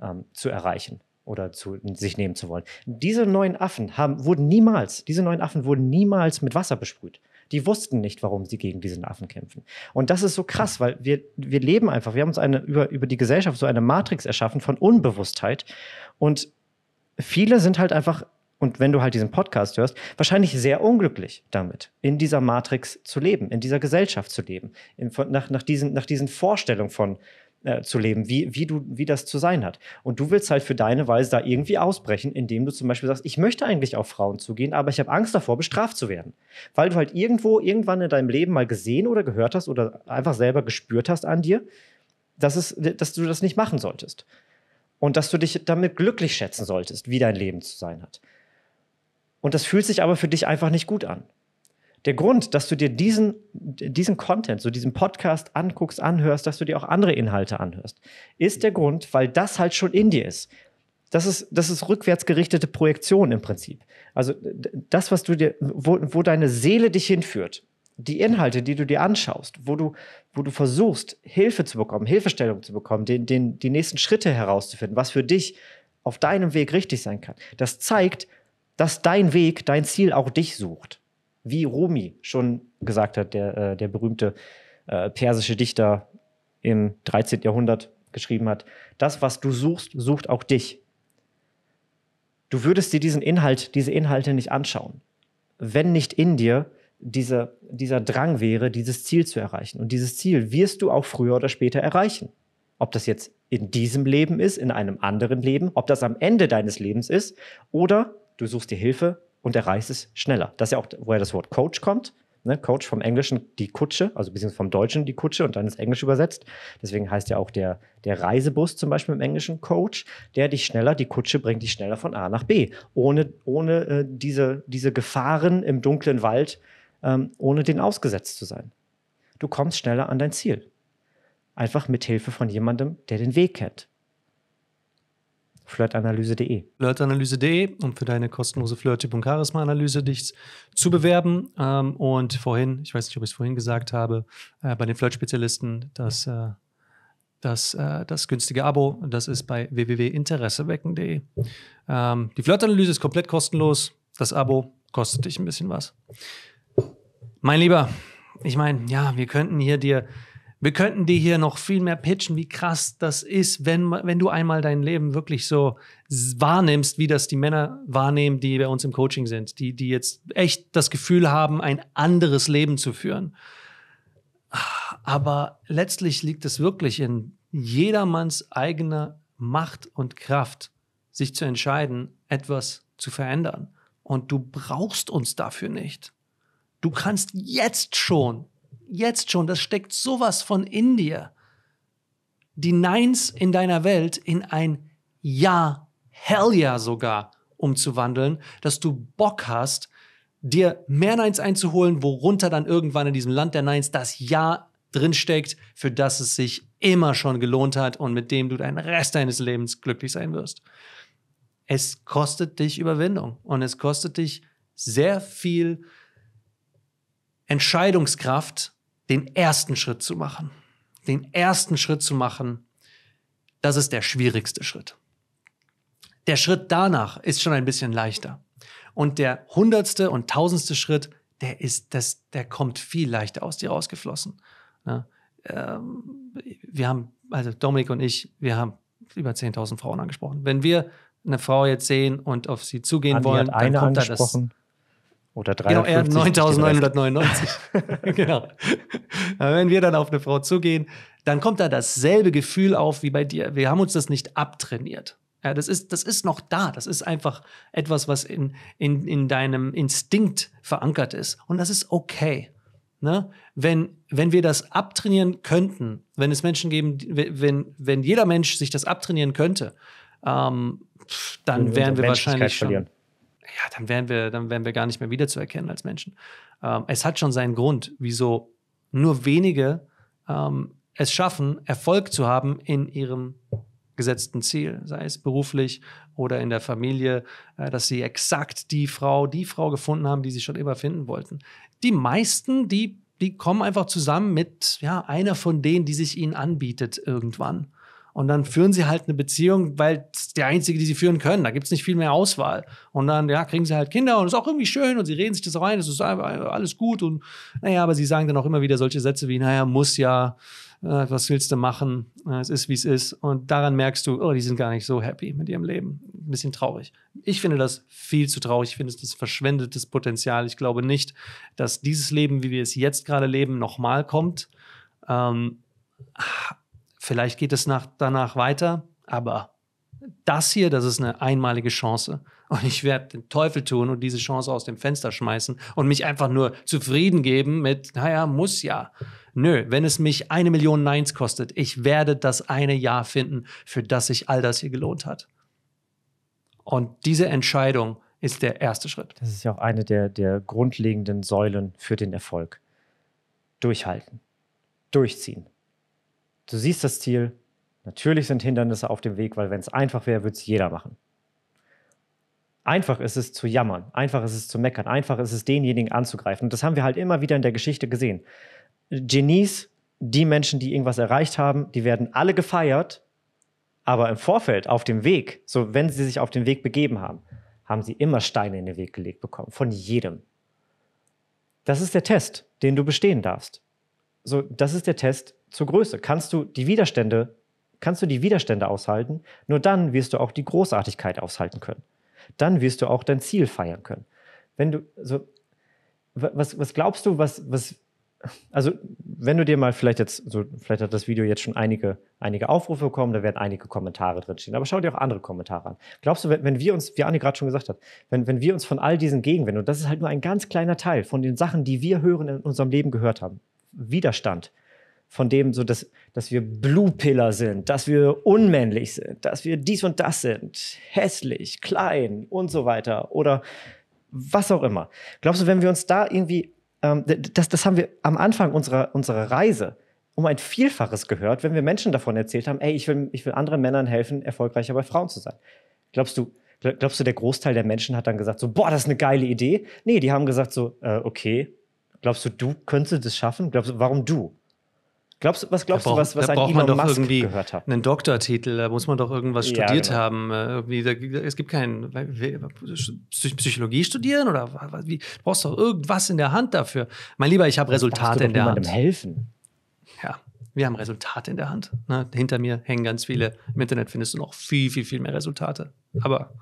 A: ähm, zu erreichen oder zu sich nehmen zu wollen. Diese neuen Affen haben, wurden niemals, diese neuen Affen wurden niemals mit Wasser besprüht. Die wussten nicht, warum sie gegen diesen Affen kämpfen. Und das ist so krass, weil wir, wir leben einfach, wir haben uns eine, über, über die Gesellschaft so eine Matrix erschaffen von Unbewusstheit. Und viele sind halt einfach, und wenn du halt diesen Podcast hörst, wahrscheinlich sehr unglücklich damit, in dieser Matrix zu leben, in dieser Gesellschaft zu leben, in, nach, nach, diesen, nach diesen Vorstellungen von, äh, zu leben, wie, wie, du, wie das zu sein hat. Und du willst halt für deine Weise da irgendwie ausbrechen, indem du zum Beispiel sagst, ich möchte eigentlich auf Frauen zugehen, aber ich habe Angst davor, bestraft zu werden. Weil du halt irgendwo, irgendwann in deinem Leben mal gesehen oder gehört hast oder einfach selber gespürt hast an dir, dass, es, dass du das nicht machen solltest. Und dass du dich damit glücklich schätzen solltest, wie dein Leben zu sein hat. Und das fühlt sich aber für dich einfach nicht gut an der Grund, dass du dir diesen, diesen Content, so diesen Podcast anguckst, anhörst, dass du dir auch andere Inhalte anhörst, ist der Grund, weil das halt schon in dir ist. Das ist, das ist rückwärts gerichtete Projektion im Prinzip. Also das, was du dir, wo, wo deine Seele dich hinführt, die Inhalte, die du dir anschaust, wo du, wo du versuchst, Hilfe zu bekommen, Hilfestellung zu bekommen, den, den, die nächsten Schritte herauszufinden, was für dich auf deinem Weg richtig sein kann, das zeigt, dass dein Weg, dein Ziel auch dich sucht wie Rumi schon gesagt hat, der, äh, der berühmte äh, persische Dichter im 13. Jahrhundert geschrieben hat, das, was du suchst, sucht auch dich. Du würdest dir diesen Inhalt, diese Inhalte nicht anschauen, wenn nicht in dir dieser, dieser Drang wäre, dieses Ziel zu erreichen. Und dieses Ziel wirst du auch früher oder später erreichen. Ob das jetzt in diesem Leben ist, in einem anderen Leben, ob das am Ende deines Lebens ist oder du suchst dir Hilfe und erreichst es schneller. Das ist ja auch, woher das Wort Coach kommt. Ne? Coach vom Englischen die Kutsche, also beziehungsweise vom Deutschen die Kutsche und dann ins Englische übersetzt. Deswegen heißt ja auch der, der Reisebus zum Beispiel im Englischen Coach, der dich schneller, die Kutsche bringt dich schneller von A nach B. Ohne, ohne äh, diese, diese Gefahren im dunklen Wald, ähm, ohne den ausgesetzt zu sein. Du kommst schneller an dein Ziel. Einfach mit Hilfe von jemandem, der den Weg kennt flirtanalyse.de.
B: Flirtanalyse.de, um für deine kostenlose Flirt-Tipp- und Charisma-Analyse dich zu bewerben. Ähm, und vorhin, ich weiß nicht, ob ich es vorhin gesagt habe, äh, bei den Flirt-Spezialisten, dass das, äh, äh, das günstige Abo. Das ist bei www.interessewecken.de. Ähm, die Flirtanalyse ist komplett kostenlos. Das Abo kostet dich ein bisschen was. Mein Lieber, ich meine, ja, wir könnten hier dir wir könnten dir hier noch viel mehr pitchen, wie krass das ist, wenn, wenn du einmal dein Leben wirklich so wahrnimmst, wie das die Männer wahrnehmen, die bei uns im Coaching sind, die, die jetzt echt das Gefühl haben, ein anderes Leben zu führen. Aber letztlich liegt es wirklich in jedermanns eigener Macht und Kraft, sich zu entscheiden, etwas zu verändern. Und du brauchst uns dafür nicht. Du kannst jetzt schon jetzt schon, das steckt sowas von in dir, die Neins in deiner Welt in ein Ja, Hell ja sogar umzuwandeln, dass du Bock hast, dir mehr Neins einzuholen, worunter dann irgendwann in diesem Land der Neins das Ja drinsteckt, für das es sich immer schon gelohnt hat und mit dem du den Rest deines Lebens glücklich sein wirst. Es kostet dich Überwindung und es kostet dich sehr viel Entscheidungskraft, den ersten Schritt zu machen. Den ersten Schritt zu machen, das ist der schwierigste Schritt. Der Schritt danach ist schon ein bisschen leichter. Und der hundertste und tausendste Schritt, der ist, das, der kommt viel leichter aus dir rausgeflossen. Ja, ne? ähm, wir haben, also Dominik und ich, wir haben über 10.000 Frauen angesprochen. Wenn wir eine Frau jetzt sehen und auf sie zugehen Adi wollen, hat dann eine kommt angesprochen. da das. Oder 9999. genau. genau. Wenn wir dann auf eine Frau zugehen, dann kommt da dasselbe Gefühl auf wie bei dir. Wir haben uns das nicht abtrainiert. Ja, das, ist, das ist noch da. Das ist einfach etwas, was in, in, in deinem Instinkt verankert ist. Und das ist okay. Ne? Wenn, wenn wir das abtrainieren könnten, wenn es Menschen geben, wenn, wenn jeder Mensch sich das abtrainieren könnte, ähm, dann wären wir wahrscheinlich schon. Verlieren ja, dann wären wir, dann wären wir gar nicht mehr wiederzuerkennen als Menschen. Ähm, es hat schon seinen Grund, wieso nur wenige ähm, es schaffen, Erfolg zu haben in ihrem gesetzten Ziel, sei es beruflich oder in der Familie, äh, dass sie exakt die Frau, die Frau gefunden haben, die sie schon immer finden wollten. Die meisten, die die kommen einfach zusammen mit ja, einer von denen, die sich ihnen anbietet irgendwann. Und dann führen sie halt eine Beziehung, weil es die einzige, die sie führen können. Da gibt es nicht viel mehr Auswahl. Und dann, ja, kriegen sie halt Kinder und ist auch irgendwie schön und sie reden sich das rein, es ist alles gut. Und naja, aber sie sagen dann auch immer wieder solche Sätze wie, naja, muss ja, äh, was willst du machen? Äh, es ist, wie es ist. Und daran merkst du, oh, die sind gar nicht so happy mit ihrem Leben. Ein bisschen traurig. Ich finde das viel zu traurig. Ich finde, das verschwendetes Potenzial. Ich glaube nicht, dass dieses Leben, wie wir es jetzt gerade leben, nochmal kommt. Ähm, ah, Vielleicht geht es nach, danach weiter, aber das hier, das ist eine einmalige Chance. Und ich werde den Teufel tun und diese Chance aus dem Fenster schmeißen und mich einfach nur zufrieden geben mit, naja, muss ja. Nö, wenn es mich eine Million Neins kostet, ich werde das eine Jahr finden, für das sich all das hier gelohnt hat. Und diese Entscheidung ist der
A: erste Schritt. Das ist ja auch eine der, der grundlegenden Säulen für den Erfolg. Durchhalten, durchziehen, Du siehst das Ziel. Natürlich sind Hindernisse auf dem Weg, weil wenn es einfach wäre, würde es jeder machen. Einfach ist es zu jammern, einfach ist es zu meckern, einfach ist es denjenigen anzugreifen. Und das haben wir halt immer wieder in der Geschichte gesehen. Genies, die Menschen, die irgendwas erreicht haben, die werden alle gefeiert, aber im Vorfeld, auf dem Weg, so wenn sie sich auf den Weg begeben haben, haben sie immer Steine in den Weg gelegt bekommen, von jedem. Das ist der Test, den du bestehen darfst. So, das ist der Test, zur Größe. Kannst du die Widerstände, kannst du die Widerstände aushalten, nur dann wirst du auch die Großartigkeit aushalten können. Dann wirst du auch dein Ziel feiern können. Wenn du so was, was glaubst du, was, was, also wenn du dir mal vielleicht jetzt, so, vielleicht hat das Video jetzt schon einige, einige Aufrufe bekommen, da werden einige Kommentare drinstehen, aber schau dir auch andere Kommentare an. Glaubst du, wenn, wenn wir uns, wie Anne gerade schon gesagt hat, wenn, wenn wir uns von all diesen Gegenwänden, und das ist halt nur ein ganz kleiner Teil von den Sachen, die wir hören in unserem Leben gehört haben, Widerstand, von dem, so dass, dass wir Blue Pillar sind, dass wir unmännlich sind, dass wir dies und das sind, hässlich, klein und so weiter oder was auch immer. Glaubst du, wenn wir uns da irgendwie, ähm, das, das haben wir am Anfang unserer, unserer Reise um ein Vielfaches gehört, wenn wir Menschen davon erzählt haben, ey, ich will, ich will anderen Männern helfen, erfolgreicher bei Frauen zu sein. Glaubst du, glaubst du, der Großteil der Menschen hat dann gesagt, so, boah, das ist eine geile Idee? Nee, die haben gesagt, so, äh, okay, glaubst du, du könntest das schaffen? Glaubst du, warum du? Glaubst, was glaubst braucht, du, was, was ein Elon man Musk gehört hat? Einen Doktortitel,
B: da muss man doch irgendwas studiert ja, genau. haben. Äh, irgendwie, da, es gibt keinen Psychologie studieren oder wie, du brauchst doch irgendwas in der Hand dafür. Mein Lieber, ich habe Resultate in der Hand. helfen. Ja, wir haben Resultate in der Hand. Ne? Hinter mir hängen ganz viele. Im Internet findest du noch viel, viel, viel mehr Resultate. Aber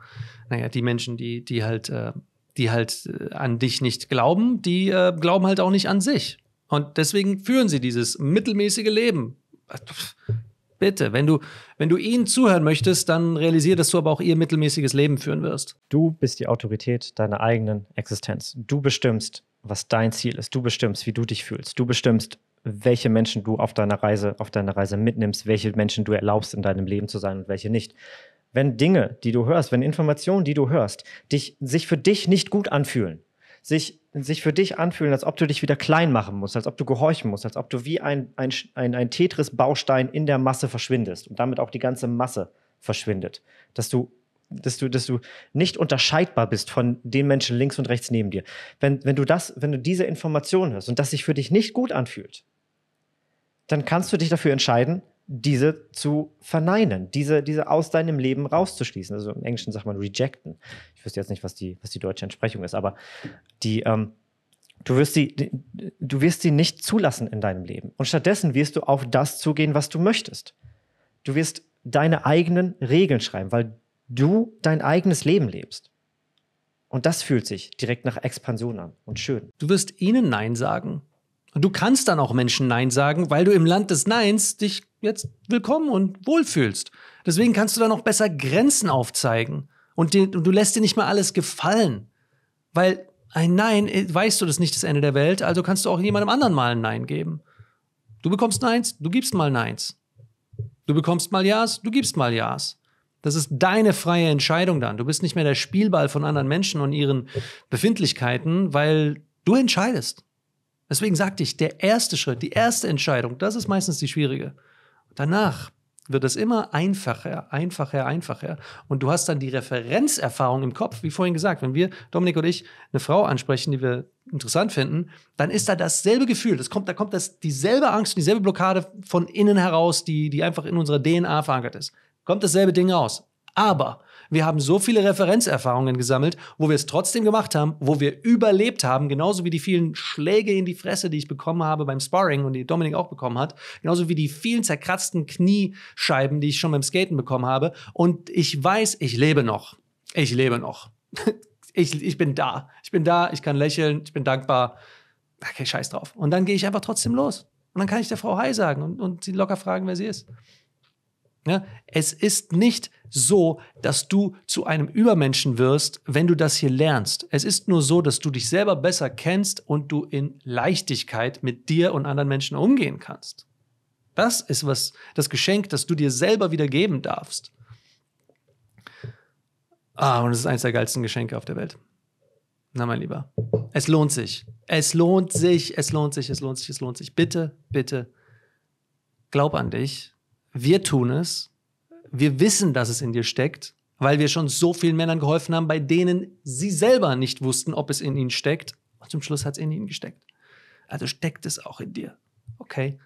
B: naja, die Menschen, die, die halt, äh, die halt äh, an dich nicht glauben, die äh, glauben halt auch nicht an sich. Und deswegen führen sie dieses mittelmäßige Leben. Bitte, wenn du, wenn du ihnen
A: zuhören möchtest, dann realisier, dass du aber auch ihr mittelmäßiges Leben führen wirst. Du bist die Autorität deiner eigenen Existenz. Du bestimmst, was dein Ziel ist. Du bestimmst, wie du dich fühlst. Du bestimmst, welche Menschen du auf deiner Reise, auf deiner Reise mitnimmst, welche Menschen du erlaubst, in deinem Leben zu sein und welche nicht. Wenn Dinge, die du hörst, wenn Informationen, die du hörst, dich, sich für dich nicht gut anfühlen, sich sich für dich anfühlen, als ob du dich wieder klein machen musst, als ob du gehorchen musst, als ob du wie ein, ein, ein, ein Tetris-Baustein in der Masse verschwindest und damit auch die ganze Masse verschwindet. Dass du, dass du, dass du nicht unterscheidbar bist von den Menschen links und rechts neben dir. Wenn, wenn, du, das, wenn du diese Information hast und das sich für dich nicht gut anfühlt, dann kannst du dich dafür entscheiden, diese zu verneinen, diese, diese aus deinem Leben rauszuschließen. Also im Englischen sagt man rejecten. Ich wüsste jetzt nicht, was die, was die deutsche Entsprechung ist, aber die, ähm, du, wirst die, die, du wirst sie nicht zulassen in deinem Leben. Und stattdessen wirst du auf das zugehen, was du möchtest. Du wirst deine eigenen Regeln schreiben, weil du dein eigenes Leben lebst. Und das fühlt sich direkt nach Expansion an und schön. Du wirst ihnen Nein sagen. Und du kannst
B: dann auch Menschen Nein sagen, weil du im Land des Neins dich jetzt willkommen und wohlfühlst. Deswegen kannst du da noch besser Grenzen aufzeigen und, den, und du lässt dir nicht mal alles gefallen, weil ein Nein, äh, weißt du, das ist nicht das Ende der Welt, also kannst du auch jemandem anderen mal ein Nein geben. Du bekommst Neins, du gibst mal Neins. Du bekommst mal Ja's, du gibst mal Ja's. Das ist deine freie Entscheidung dann. Du bist nicht mehr der Spielball von anderen Menschen und ihren Befindlichkeiten, weil du entscheidest. Deswegen sagte ich, der erste Schritt, die erste Entscheidung, das ist meistens die schwierige danach wird es immer einfacher, einfacher, einfacher. Und du hast dann die Referenzerfahrung im Kopf, wie vorhin gesagt. Wenn wir, Dominik und ich, eine Frau ansprechen, die wir interessant finden, dann ist da dasselbe Gefühl. Das kommt, da kommt das, dieselbe Angst, und dieselbe Blockade von innen heraus, die, die einfach in unserer DNA verankert ist. Kommt dasselbe Ding raus. Aber wir haben so viele Referenzerfahrungen gesammelt, wo wir es trotzdem gemacht haben, wo wir überlebt haben, genauso wie die vielen Schläge in die Fresse, die ich bekommen habe beim Sparring und die Dominik auch bekommen hat, genauso wie die vielen zerkratzten Kniescheiben, die ich schon beim Skaten bekommen habe. Und ich weiß, ich lebe noch. Ich lebe noch. ich, ich bin da. Ich bin da, ich kann lächeln, ich bin dankbar. Okay, scheiß drauf. Und dann gehe ich einfach trotzdem los. Und dann kann ich der Frau Hi sagen und, und sie locker fragen, wer sie ist. Ne? Es ist nicht so, dass du zu einem Übermenschen wirst, wenn du das hier lernst. Es ist nur so, dass du dich selber besser kennst und du in Leichtigkeit mit dir und anderen Menschen umgehen kannst. Das ist was, das Geschenk, das du dir selber wieder geben darfst. Ah, und es ist eines der geilsten Geschenke auf der Welt. Na, mein Lieber. Es lohnt sich. Es lohnt sich, es lohnt sich, es lohnt sich, es lohnt sich. Bitte, bitte, glaub an dich wir tun es. Wir wissen, dass es in dir steckt, weil wir schon so vielen Männern geholfen haben, bei denen sie selber nicht wussten, ob es in ihnen steckt. Und zum Schluss hat es in ihnen gesteckt. Also steckt es auch in dir. Okay?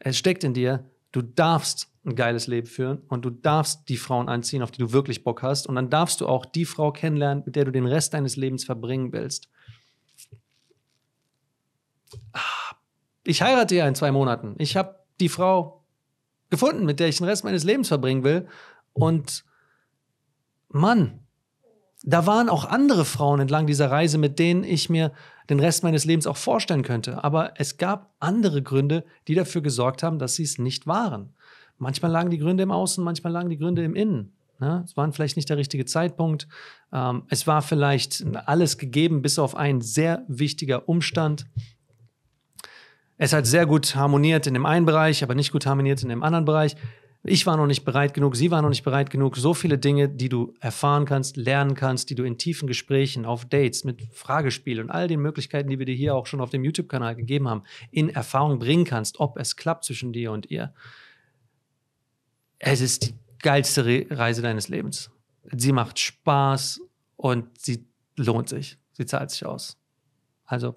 B: Es steckt in dir. Du darfst ein geiles Leben führen und du darfst die Frauen anziehen, auf die du wirklich Bock hast. Und dann darfst du auch die Frau kennenlernen, mit der du den Rest deines Lebens verbringen willst. Ah, ich heirate ja in zwei Monaten. Ich habe die Frau, gefunden, mit der ich den Rest meines Lebens verbringen will. Und Mann, da waren auch andere Frauen entlang dieser Reise, mit denen ich mir den Rest meines Lebens auch vorstellen könnte. Aber es gab andere Gründe, die dafür gesorgt haben, dass sie es nicht waren. Manchmal lagen die Gründe im Außen, manchmal lagen die Gründe im Innen. Ja, ne? es waren vielleicht nicht der richtige Zeitpunkt. Ähm, es war vielleicht alles gegeben, bis auf einen sehr wichtiger Umstand. Es hat sehr gut harmoniert in dem einen Bereich, aber nicht gut harmoniert in dem anderen Bereich. Ich war noch nicht bereit genug, sie war noch nicht bereit genug. So viele Dinge, die du erfahren kannst, lernen kannst, die du in tiefen Gesprächen, auf Dates, mit Fragespielen und all den Möglichkeiten, die wir dir hier auch schon auf dem YouTube-Kanal gegeben haben, in Erfahrung bringen kannst, ob es klappt zwischen dir und ihr. Es ist die geilste Re Reise deines Lebens. Sie macht Spaß und sie lohnt sich. Sie zahlt sich aus. Also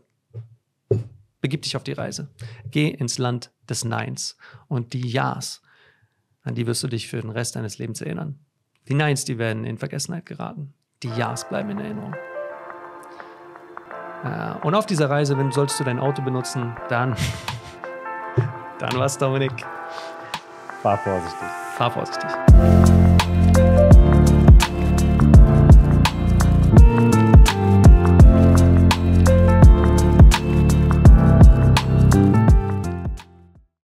B: begib dich auf die Reise. Geh ins Land des Neins und die Ja's, an die wirst du dich für den Rest deines Lebens erinnern. Die Neins, die werden in Vergessenheit geraten. Die Ja's bleiben in Erinnerung. Äh, und auf dieser Reise, wenn solltest du dein Auto benutzen, dann, dann was, Dominik? Fahr vorsichtig. Fahr vorsichtig.